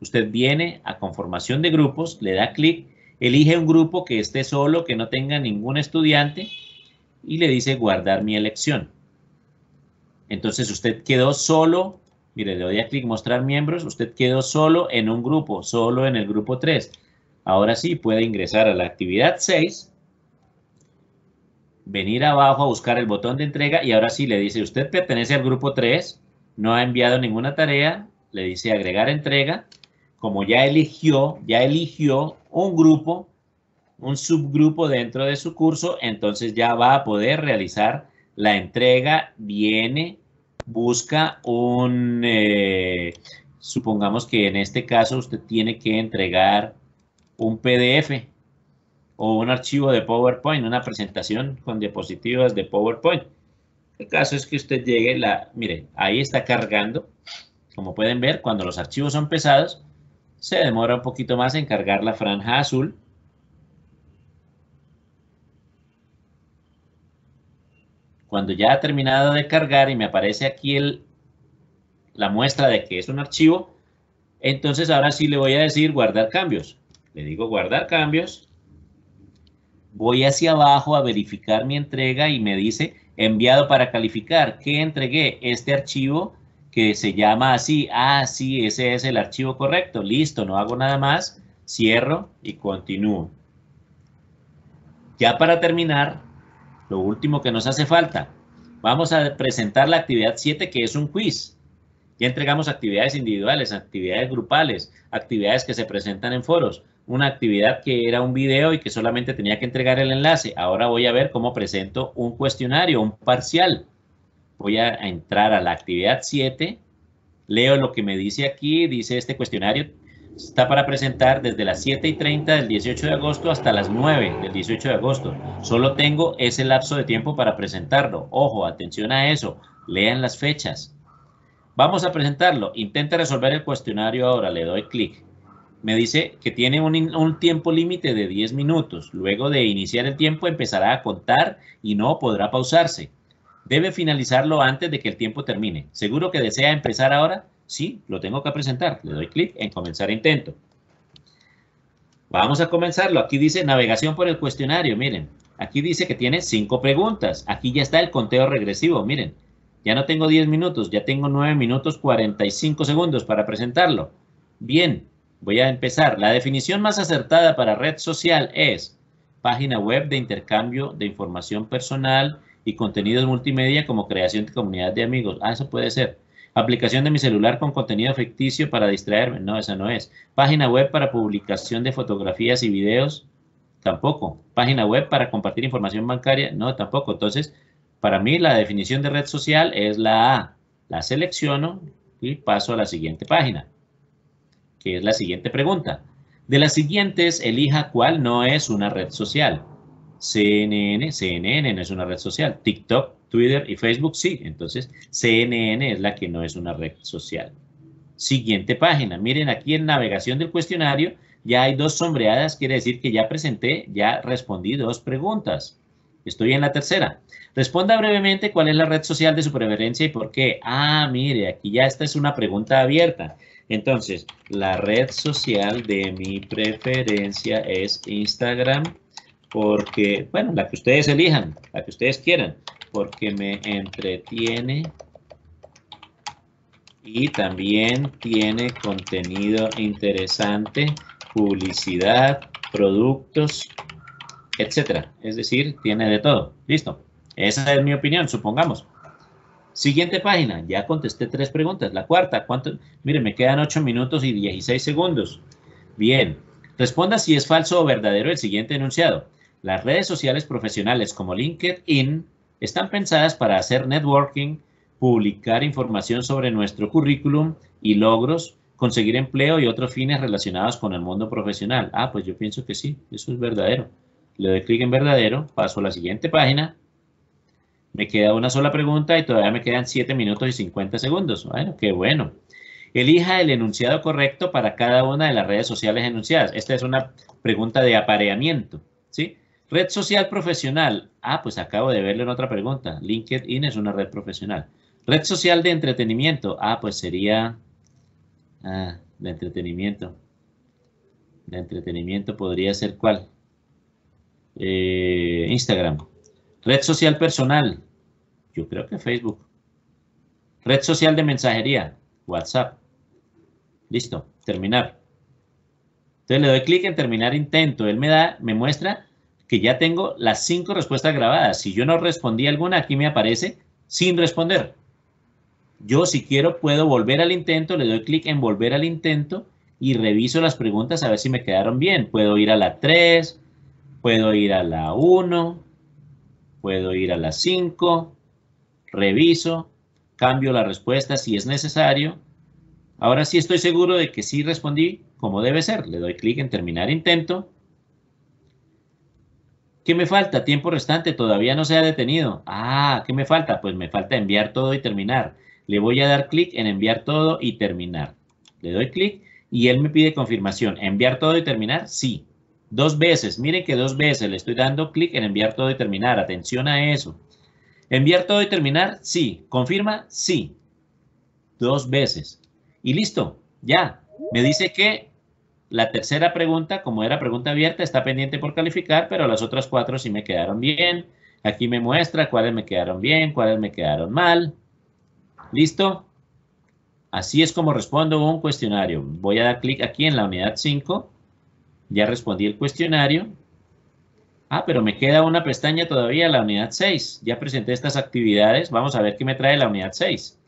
usted viene a conformación de grupos, le da clic, elige un grupo que esté solo, que no tenga ningún estudiante y le dice guardar mi elección. Entonces usted quedó solo, mire, le doy a clic mostrar miembros, usted quedó solo en un grupo, solo en el grupo 3. Ahora sí puede ingresar a la actividad 6 venir abajo a buscar el botón de entrega y ahora sí le dice, usted pertenece al grupo 3, no ha enviado ninguna tarea, le dice agregar entrega, como ya eligió, ya eligió un grupo, un subgrupo dentro de su curso, entonces ya va a poder realizar la entrega, viene, busca un, eh, supongamos que en este caso usted tiene que entregar un PDF, o un archivo de PowerPoint, una presentación con diapositivas de PowerPoint. El caso es que usted llegue, la, mire, ahí está cargando. Como pueden ver, cuando los archivos son pesados, se demora un poquito más en cargar la franja azul. Cuando ya ha terminado de cargar y me aparece aquí el, la muestra de que es un archivo, entonces ahora sí le voy a decir guardar cambios. Le digo guardar cambios voy hacia abajo a verificar mi entrega y me dice enviado para calificar. que entregué? Este archivo que se llama así. Ah, sí, ese es el archivo correcto. Listo, no hago nada más. Cierro y continúo. Ya para terminar, lo último que nos hace falta. Vamos a presentar la actividad 7, que es un quiz. Ya entregamos actividades individuales, actividades grupales, actividades que se presentan en foros una actividad que era un video y que solamente tenía que entregar el enlace. Ahora voy a ver cómo presento un cuestionario, un parcial. Voy a entrar a la actividad 7, leo lo que me dice aquí, dice este cuestionario. Está para presentar desde las 7 y 30 del 18 de agosto hasta las 9 del 18 de agosto. Solo tengo ese lapso de tiempo para presentarlo. Ojo, atención a eso. Lean las fechas. Vamos a presentarlo. Intenta resolver el cuestionario ahora. Le doy clic me dice que tiene un, tiempo límite de 10 minutos. Luego de iniciar el tiempo empezará a contar y no podrá pausarse. Debe finalizarlo antes de que el tiempo termine. ¿Seguro que desea empezar ahora? Sí, lo tengo que presentar. Le doy clic en comenzar intento. Vamos a comenzarlo. Aquí dice navegación por el cuestionario. Miren, aquí dice que tiene cinco preguntas. Aquí ya está el conteo regresivo. Miren, ya no tengo 10 minutos, ya tengo 9 minutos 45 segundos para presentarlo. Bien, Voy a empezar. La definición más acertada para red social es página web de intercambio de información personal y contenidos multimedia como creación de comunidad de amigos. Ah, eso puede ser. Aplicación de mi celular con contenido ficticio para distraerme. No, esa no es. Página web para publicación de fotografías y videos. Tampoco. Página web para compartir información bancaria. No, tampoco. Entonces, para mí la definición de red social es la A. La selecciono y paso a la siguiente página que es la siguiente pregunta. De las siguientes, elija cuál no es una red social. CNN, CNN no es una red social. TikTok, Twitter y Facebook sí. Entonces, CNN es la que no es una red social. Siguiente página. Miren aquí en navegación del cuestionario ya hay dos sombreadas. Quiere decir que ya presenté, ya respondí dos preguntas. Estoy en la tercera. Responda brevemente cuál es la red social de su preferencia y por qué. Ah, mire, aquí ya esta es una pregunta abierta. Entonces, la red social de mi preferencia es Instagram porque, bueno, la que ustedes elijan, la que ustedes quieran, porque me entretiene y también tiene contenido interesante, publicidad, productos, etcétera. Es decir, tiene de todo. Listo. Esa es mi opinión, supongamos. Siguiente página, ya contesté tres preguntas. La cuarta, ¿cuánto? Mire, me quedan ocho minutos y 16 segundos. Bien, responda si es falso o verdadero el siguiente enunciado. Las redes sociales profesionales como LinkedIn están pensadas para hacer networking, publicar información sobre nuestro currículum y logros, conseguir empleo y otros fines relacionados con el mundo profesional. Ah, pues yo pienso que sí, eso es verdadero. Le doy clic en verdadero, paso a la siguiente página me queda una sola pregunta y todavía me quedan 7 minutos y 50 segundos. Bueno, qué bueno. Elija el enunciado correcto para cada una de las redes sociales enunciadas. Esta es una pregunta de apareamiento, ¿sí? Red social profesional. Ah, pues acabo de verlo en otra pregunta. LinkedIn es una red profesional. Red social de entretenimiento. Ah, pues sería ah, de entretenimiento. De entretenimiento podría ser cuál? Eh, Instagram. Red social personal. Yo creo que Facebook. Red social de mensajería. WhatsApp. Listo. Terminar. Entonces le doy clic en terminar intento. Él me da, me muestra que ya tengo las cinco respuestas grabadas. Si yo no respondí alguna, aquí me aparece sin responder. Yo si quiero puedo volver al intento, le doy clic en volver al intento y reviso las preguntas a ver si me quedaron bien. Puedo ir a la 3, puedo ir a la 1, puedo ir a las 5, reviso, cambio la respuesta si es necesario. Ahora sí estoy seguro de que sí respondí como debe ser. Le doy clic en terminar intento. ¿Qué me falta? Tiempo restante, todavía no se ha detenido. Ah, ¿qué me falta? Pues me falta enviar todo y terminar. Le voy a dar clic en enviar todo y terminar. Le doy clic y él me pide confirmación. ¿Enviar todo y terminar? Sí. Dos veces, miren que dos veces le estoy dando clic en enviar todo y terminar. Atención a eso. Enviar todo y terminar, sí. Confirma, sí. Dos veces. Y listo, ya. Me dice que la tercera pregunta, como era pregunta abierta, está pendiente por calificar, pero las otras cuatro sí me quedaron bien. Aquí me muestra cuáles me quedaron bien, cuáles me quedaron mal. ¿Listo? Así es como respondo un cuestionario. Voy a dar clic aquí en la unidad 5 ya respondí el cuestionario. Ah, pero me queda una pestaña todavía, la unidad 6. Ya presenté estas actividades. Vamos a ver qué me trae la unidad 6.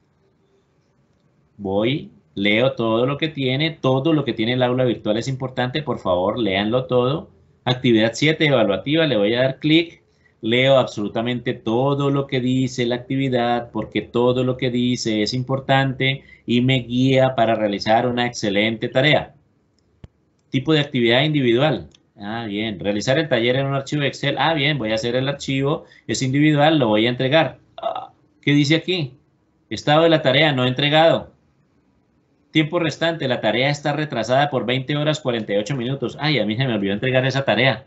Voy, leo todo lo que tiene. Todo lo que tiene el aula virtual es importante. Por favor, léanlo todo. Actividad 7, evaluativa. Le voy a dar clic. Leo absolutamente todo lo que dice la actividad porque todo lo que dice es importante y me guía para realizar una excelente tarea. Tipo de actividad individual. Ah, bien. Realizar el taller en un archivo de Excel. Ah, bien, voy a hacer el archivo. Es individual, lo voy a entregar. Ah, ¿Qué dice aquí? Estado de la tarea no entregado. Tiempo restante, la tarea está retrasada por 20 horas 48 minutos. Ay, a mí se me olvidó entregar esa tarea.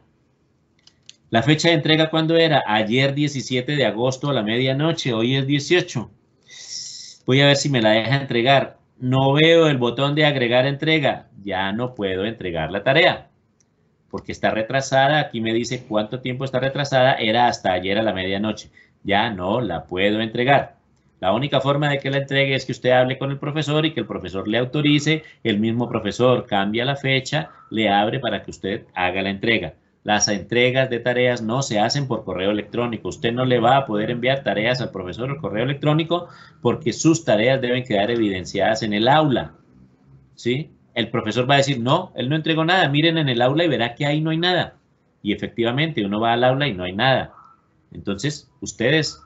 La fecha de entrega, ¿cuándo era? Ayer 17 de agosto a la medianoche, hoy es 18. Voy a ver si me la deja entregar. No veo el botón de agregar entrega. Ya no puedo entregar la tarea porque está retrasada. Aquí me dice cuánto tiempo está retrasada. Era hasta ayer a la medianoche. Ya no la puedo entregar. La única forma de que la entregue es que usted hable con el profesor y que el profesor le autorice. El mismo profesor cambia la fecha, le abre para que usted haga la entrega. Las entregas de tareas no se hacen por correo electrónico. Usted no le va a poder enviar tareas al profesor por correo electrónico porque sus tareas deben quedar evidenciadas en el aula. ¿Sí? El profesor va a decir, no, él no entregó nada. Miren en el aula y verá que ahí no hay nada. Y efectivamente, uno va al aula y no hay nada. Entonces, ustedes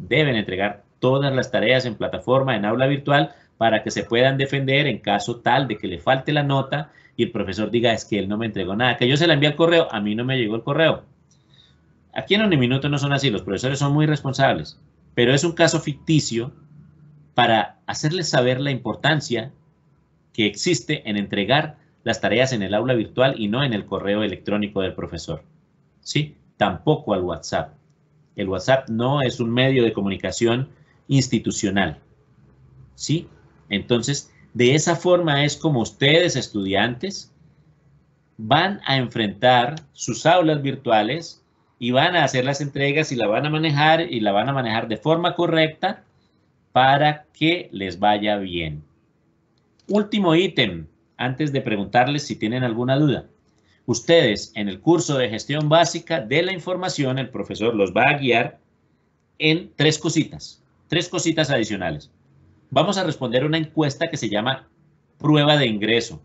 deben entregar todas las tareas en plataforma, en aula virtual, para que se puedan defender en caso tal de que le falte la nota y el profesor diga es que él no me entregó nada, que yo se la envié al correo, a mí no me llegó el correo. Aquí en minuto no son así, los profesores son muy responsables, pero es un caso ficticio para hacerles saber la importancia que existe en entregar las tareas en el aula virtual y no en el correo electrónico del profesor. ¿Sí? Tampoco al WhatsApp. El WhatsApp no es un medio de comunicación institucional. ¿Sí? Entonces, de esa forma es como ustedes, estudiantes, van a enfrentar sus aulas virtuales y van a hacer las entregas y la van a manejar y la van a manejar de forma correcta para que les vaya bien. Último ítem, antes de preguntarles si tienen alguna duda. Ustedes, en el curso de gestión básica de la información, el profesor los va a guiar en tres cositas, tres cositas adicionales. Vamos a responder una encuesta que se llama prueba de ingreso.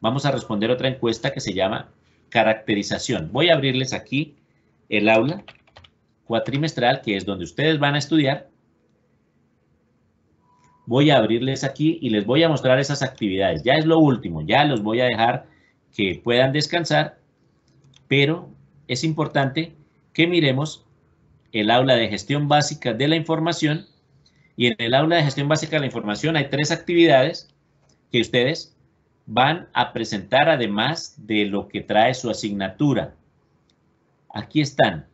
Vamos a responder otra encuesta que se llama caracterización. Voy a abrirles aquí el aula cuatrimestral, que es donde ustedes van a estudiar. Voy a abrirles aquí y les voy a mostrar esas actividades. Ya es lo último, ya los voy a dejar que puedan descansar, pero es importante que miremos el aula de gestión básica de la información y en el aula de gestión básica de la información hay tres actividades que ustedes van a presentar además de lo que trae su asignatura. Aquí están.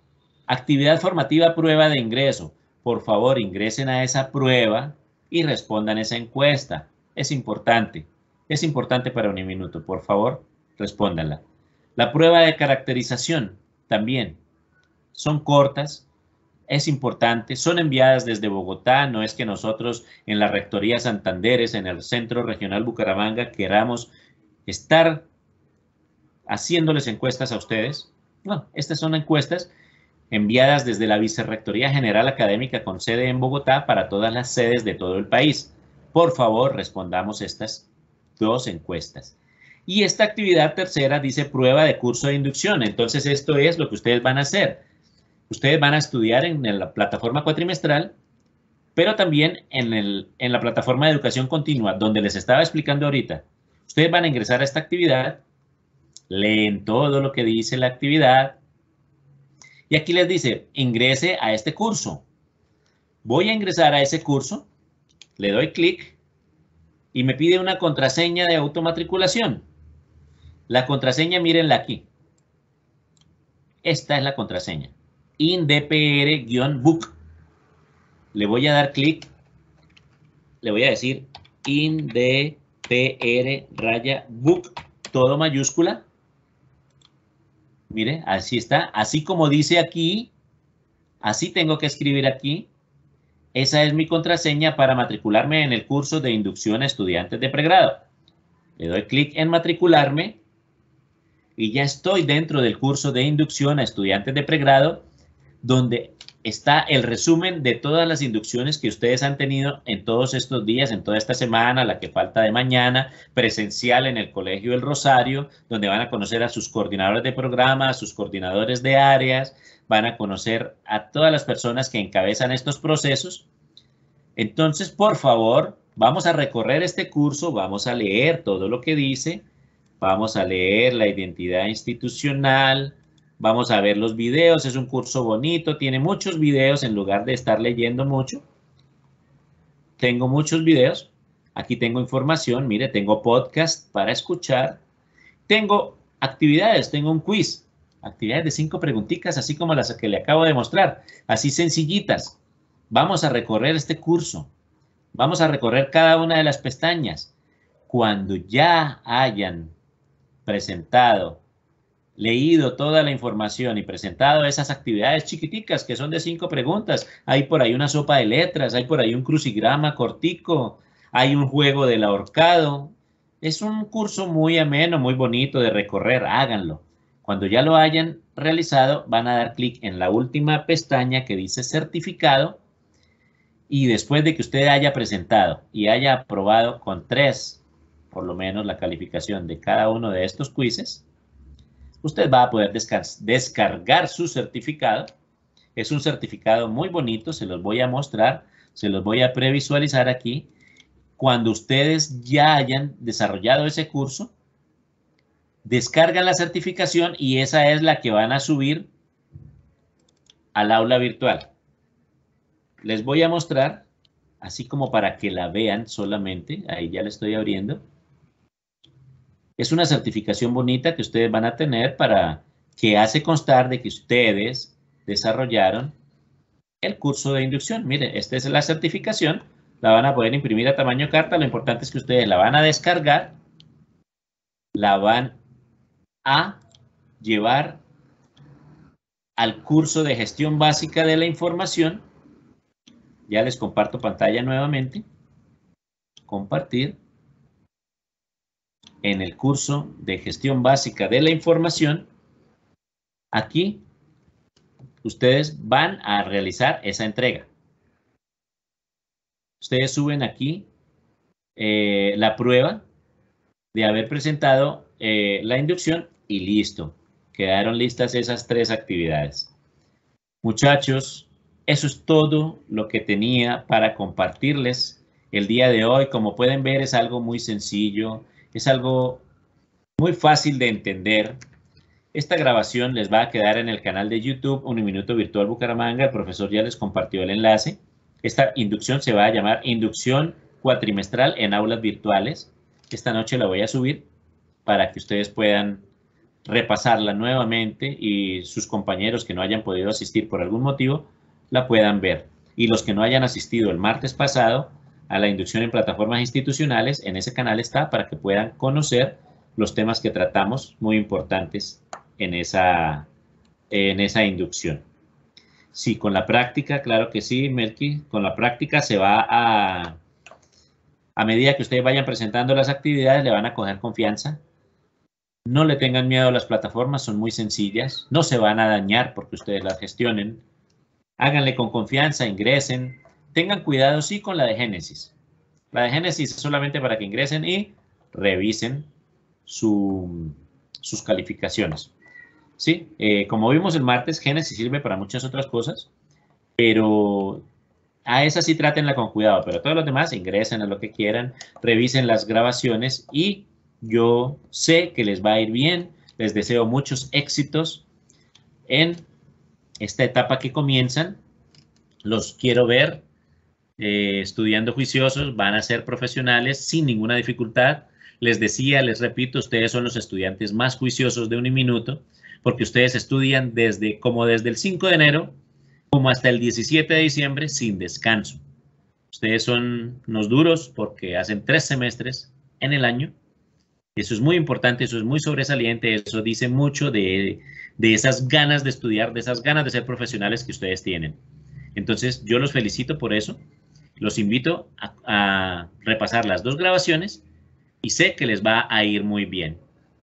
Actividad formativa prueba de ingreso. Por favor, ingresen a esa prueba y respondan esa encuesta. Es importante. Es importante para un minuto. Por favor, respóndanla. La prueba de caracterización también. Son cortas, es importante, son enviadas desde Bogotá, no es que nosotros en la Rectoría Santanderes, en el Centro Regional Bucaramanga, queramos estar haciéndoles encuestas a ustedes. No, estas son encuestas enviadas desde la Vicerrectoría General Académica con sede en Bogotá para todas las sedes de todo el país. Por favor, respondamos estas dos encuestas. Y esta actividad tercera dice prueba de curso de inducción. Entonces, esto es lo que ustedes van a hacer ustedes van a estudiar en la plataforma cuatrimestral, pero también en, la plataforma de educación continua, donde les estaba explicando ahorita. Ustedes van a ingresar a esta actividad, leen todo lo que dice la actividad, y aquí les dice, ingrese a este curso. Voy a ingresar a ese curso, le doy clic y me pide una contraseña de automatriculación. La contraseña, mírenla aquí. Esta es la contraseña indpr-book. Le voy a dar clic, le voy a decir indpr-book, todo mayúscula. Mire, así está. Así como dice aquí, así tengo que escribir aquí. Esa es mi contraseña para matricularme en el curso de inducción a estudiantes de pregrado. Le doy clic en matricularme y ya estoy dentro del curso de inducción a estudiantes de pregrado donde está el resumen de todas las inducciones que ustedes han tenido en todos estos días, en toda esta semana, la que falta de mañana, presencial en el Colegio El Rosario, donde van a conocer a sus coordinadores de programa, a sus coordinadores de áreas, van a conocer a todas las personas que encabezan estos procesos. Entonces, por favor, vamos a recorrer este curso, vamos a leer todo lo que dice, vamos a leer la identidad institucional, Vamos a ver los videos, es un curso bonito, tiene muchos videos en lugar de estar leyendo mucho. Tengo muchos videos, aquí tengo información, mire, tengo podcast para escuchar, tengo actividades, tengo un quiz, actividades de cinco preguntitas, así como las que le acabo de mostrar, así sencillitas. Vamos a recorrer este curso, vamos a recorrer cada una de las pestañas. Cuando ya hayan presentado leído toda la información y presentado esas actividades chiquiticas que son de cinco preguntas. Hay por ahí una sopa de letras, hay por ahí un crucigrama cortico, hay un juego del ahorcado. Es un curso muy ameno, muy bonito de recorrer, háganlo. Cuando ya lo hayan realizado, van a dar clic en la última pestaña que dice certificado y después de que usted haya presentado y haya aprobado con tres, por lo menos la calificación de cada uno de estos quizzes, usted va a poder descargar su certificado. Es un certificado muy bonito, se los voy a mostrar, se los voy a previsualizar aquí. Cuando ustedes ya hayan desarrollado ese curso, descargan la certificación y esa es la que van a subir al aula virtual. Les voy a mostrar, así como para que la vean solamente, ahí ya la estoy abriendo es una certificación bonita que ustedes van a tener para que hace constar de que ustedes desarrollaron el curso de inducción. Miren, esta es la certificación, la van a poder imprimir a tamaño carta, lo importante es que ustedes la van a descargar, la van a llevar al curso de gestión básica de la información. Ya les comparto pantalla nuevamente. Compartir en el curso de gestión básica de la información, aquí ustedes van a realizar esa entrega. Ustedes suben aquí eh, la prueba de haber presentado eh, la inducción y listo. Quedaron listas esas tres actividades. Muchachos, eso es todo lo que tenía para compartirles el día de hoy. Como pueden ver, es algo muy sencillo. Es algo muy fácil de entender. Esta grabación les va a quedar en el canal de YouTube Uniminuto Virtual Bucaramanga. El profesor ya les compartió el enlace. Esta inducción se va a llamar inducción cuatrimestral en aulas virtuales. Esta noche la voy a subir para que ustedes puedan repasarla nuevamente y sus compañeros que no hayan podido asistir por algún motivo la puedan ver. Y los que no hayan asistido el martes pasado, a la inducción en plataformas institucionales. En ese canal está para que puedan conocer los temas que tratamos muy importantes en esa, en esa inducción. Sí, con la práctica, claro que sí, Melky, con la práctica se va a, a medida que ustedes vayan presentando las actividades, le van a coger confianza. No le tengan miedo a las plataformas, son muy sencillas, no se van a dañar porque ustedes las gestionen. Háganle con confianza, ingresen, Tengan cuidado sí con la de Génesis. La de Génesis es solamente para que ingresen y revisen sus calificaciones. ¿Sí? Eh, como vimos el martes, Génesis sirve para muchas otras cosas, pero a esa sí trátenla con cuidado, pero todos los demás ingresen a lo que quieran, revisen las grabaciones y yo sé que les va a ir bien. Les deseo muchos éxitos en esta etapa que comienzan. Los quiero ver eh, estudiando juiciosos, van a ser profesionales sin ninguna dificultad. Les decía, les repito, ustedes son los estudiantes más juiciosos de un minuto, porque ustedes estudian desde como desde el 5 de enero como hasta el 17 de diciembre sin descanso. Ustedes son los duros porque hacen tres semestres en el año. Eso es muy importante, eso es muy sobresaliente, eso dice mucho de, de esas ganas de estudiar, de esas ganas de ser profesionales que ustedes tienen. Entonces, yo los felicito por eso. Los invito a, repasar las dos grabaciones y sé que les va a ir muy bien.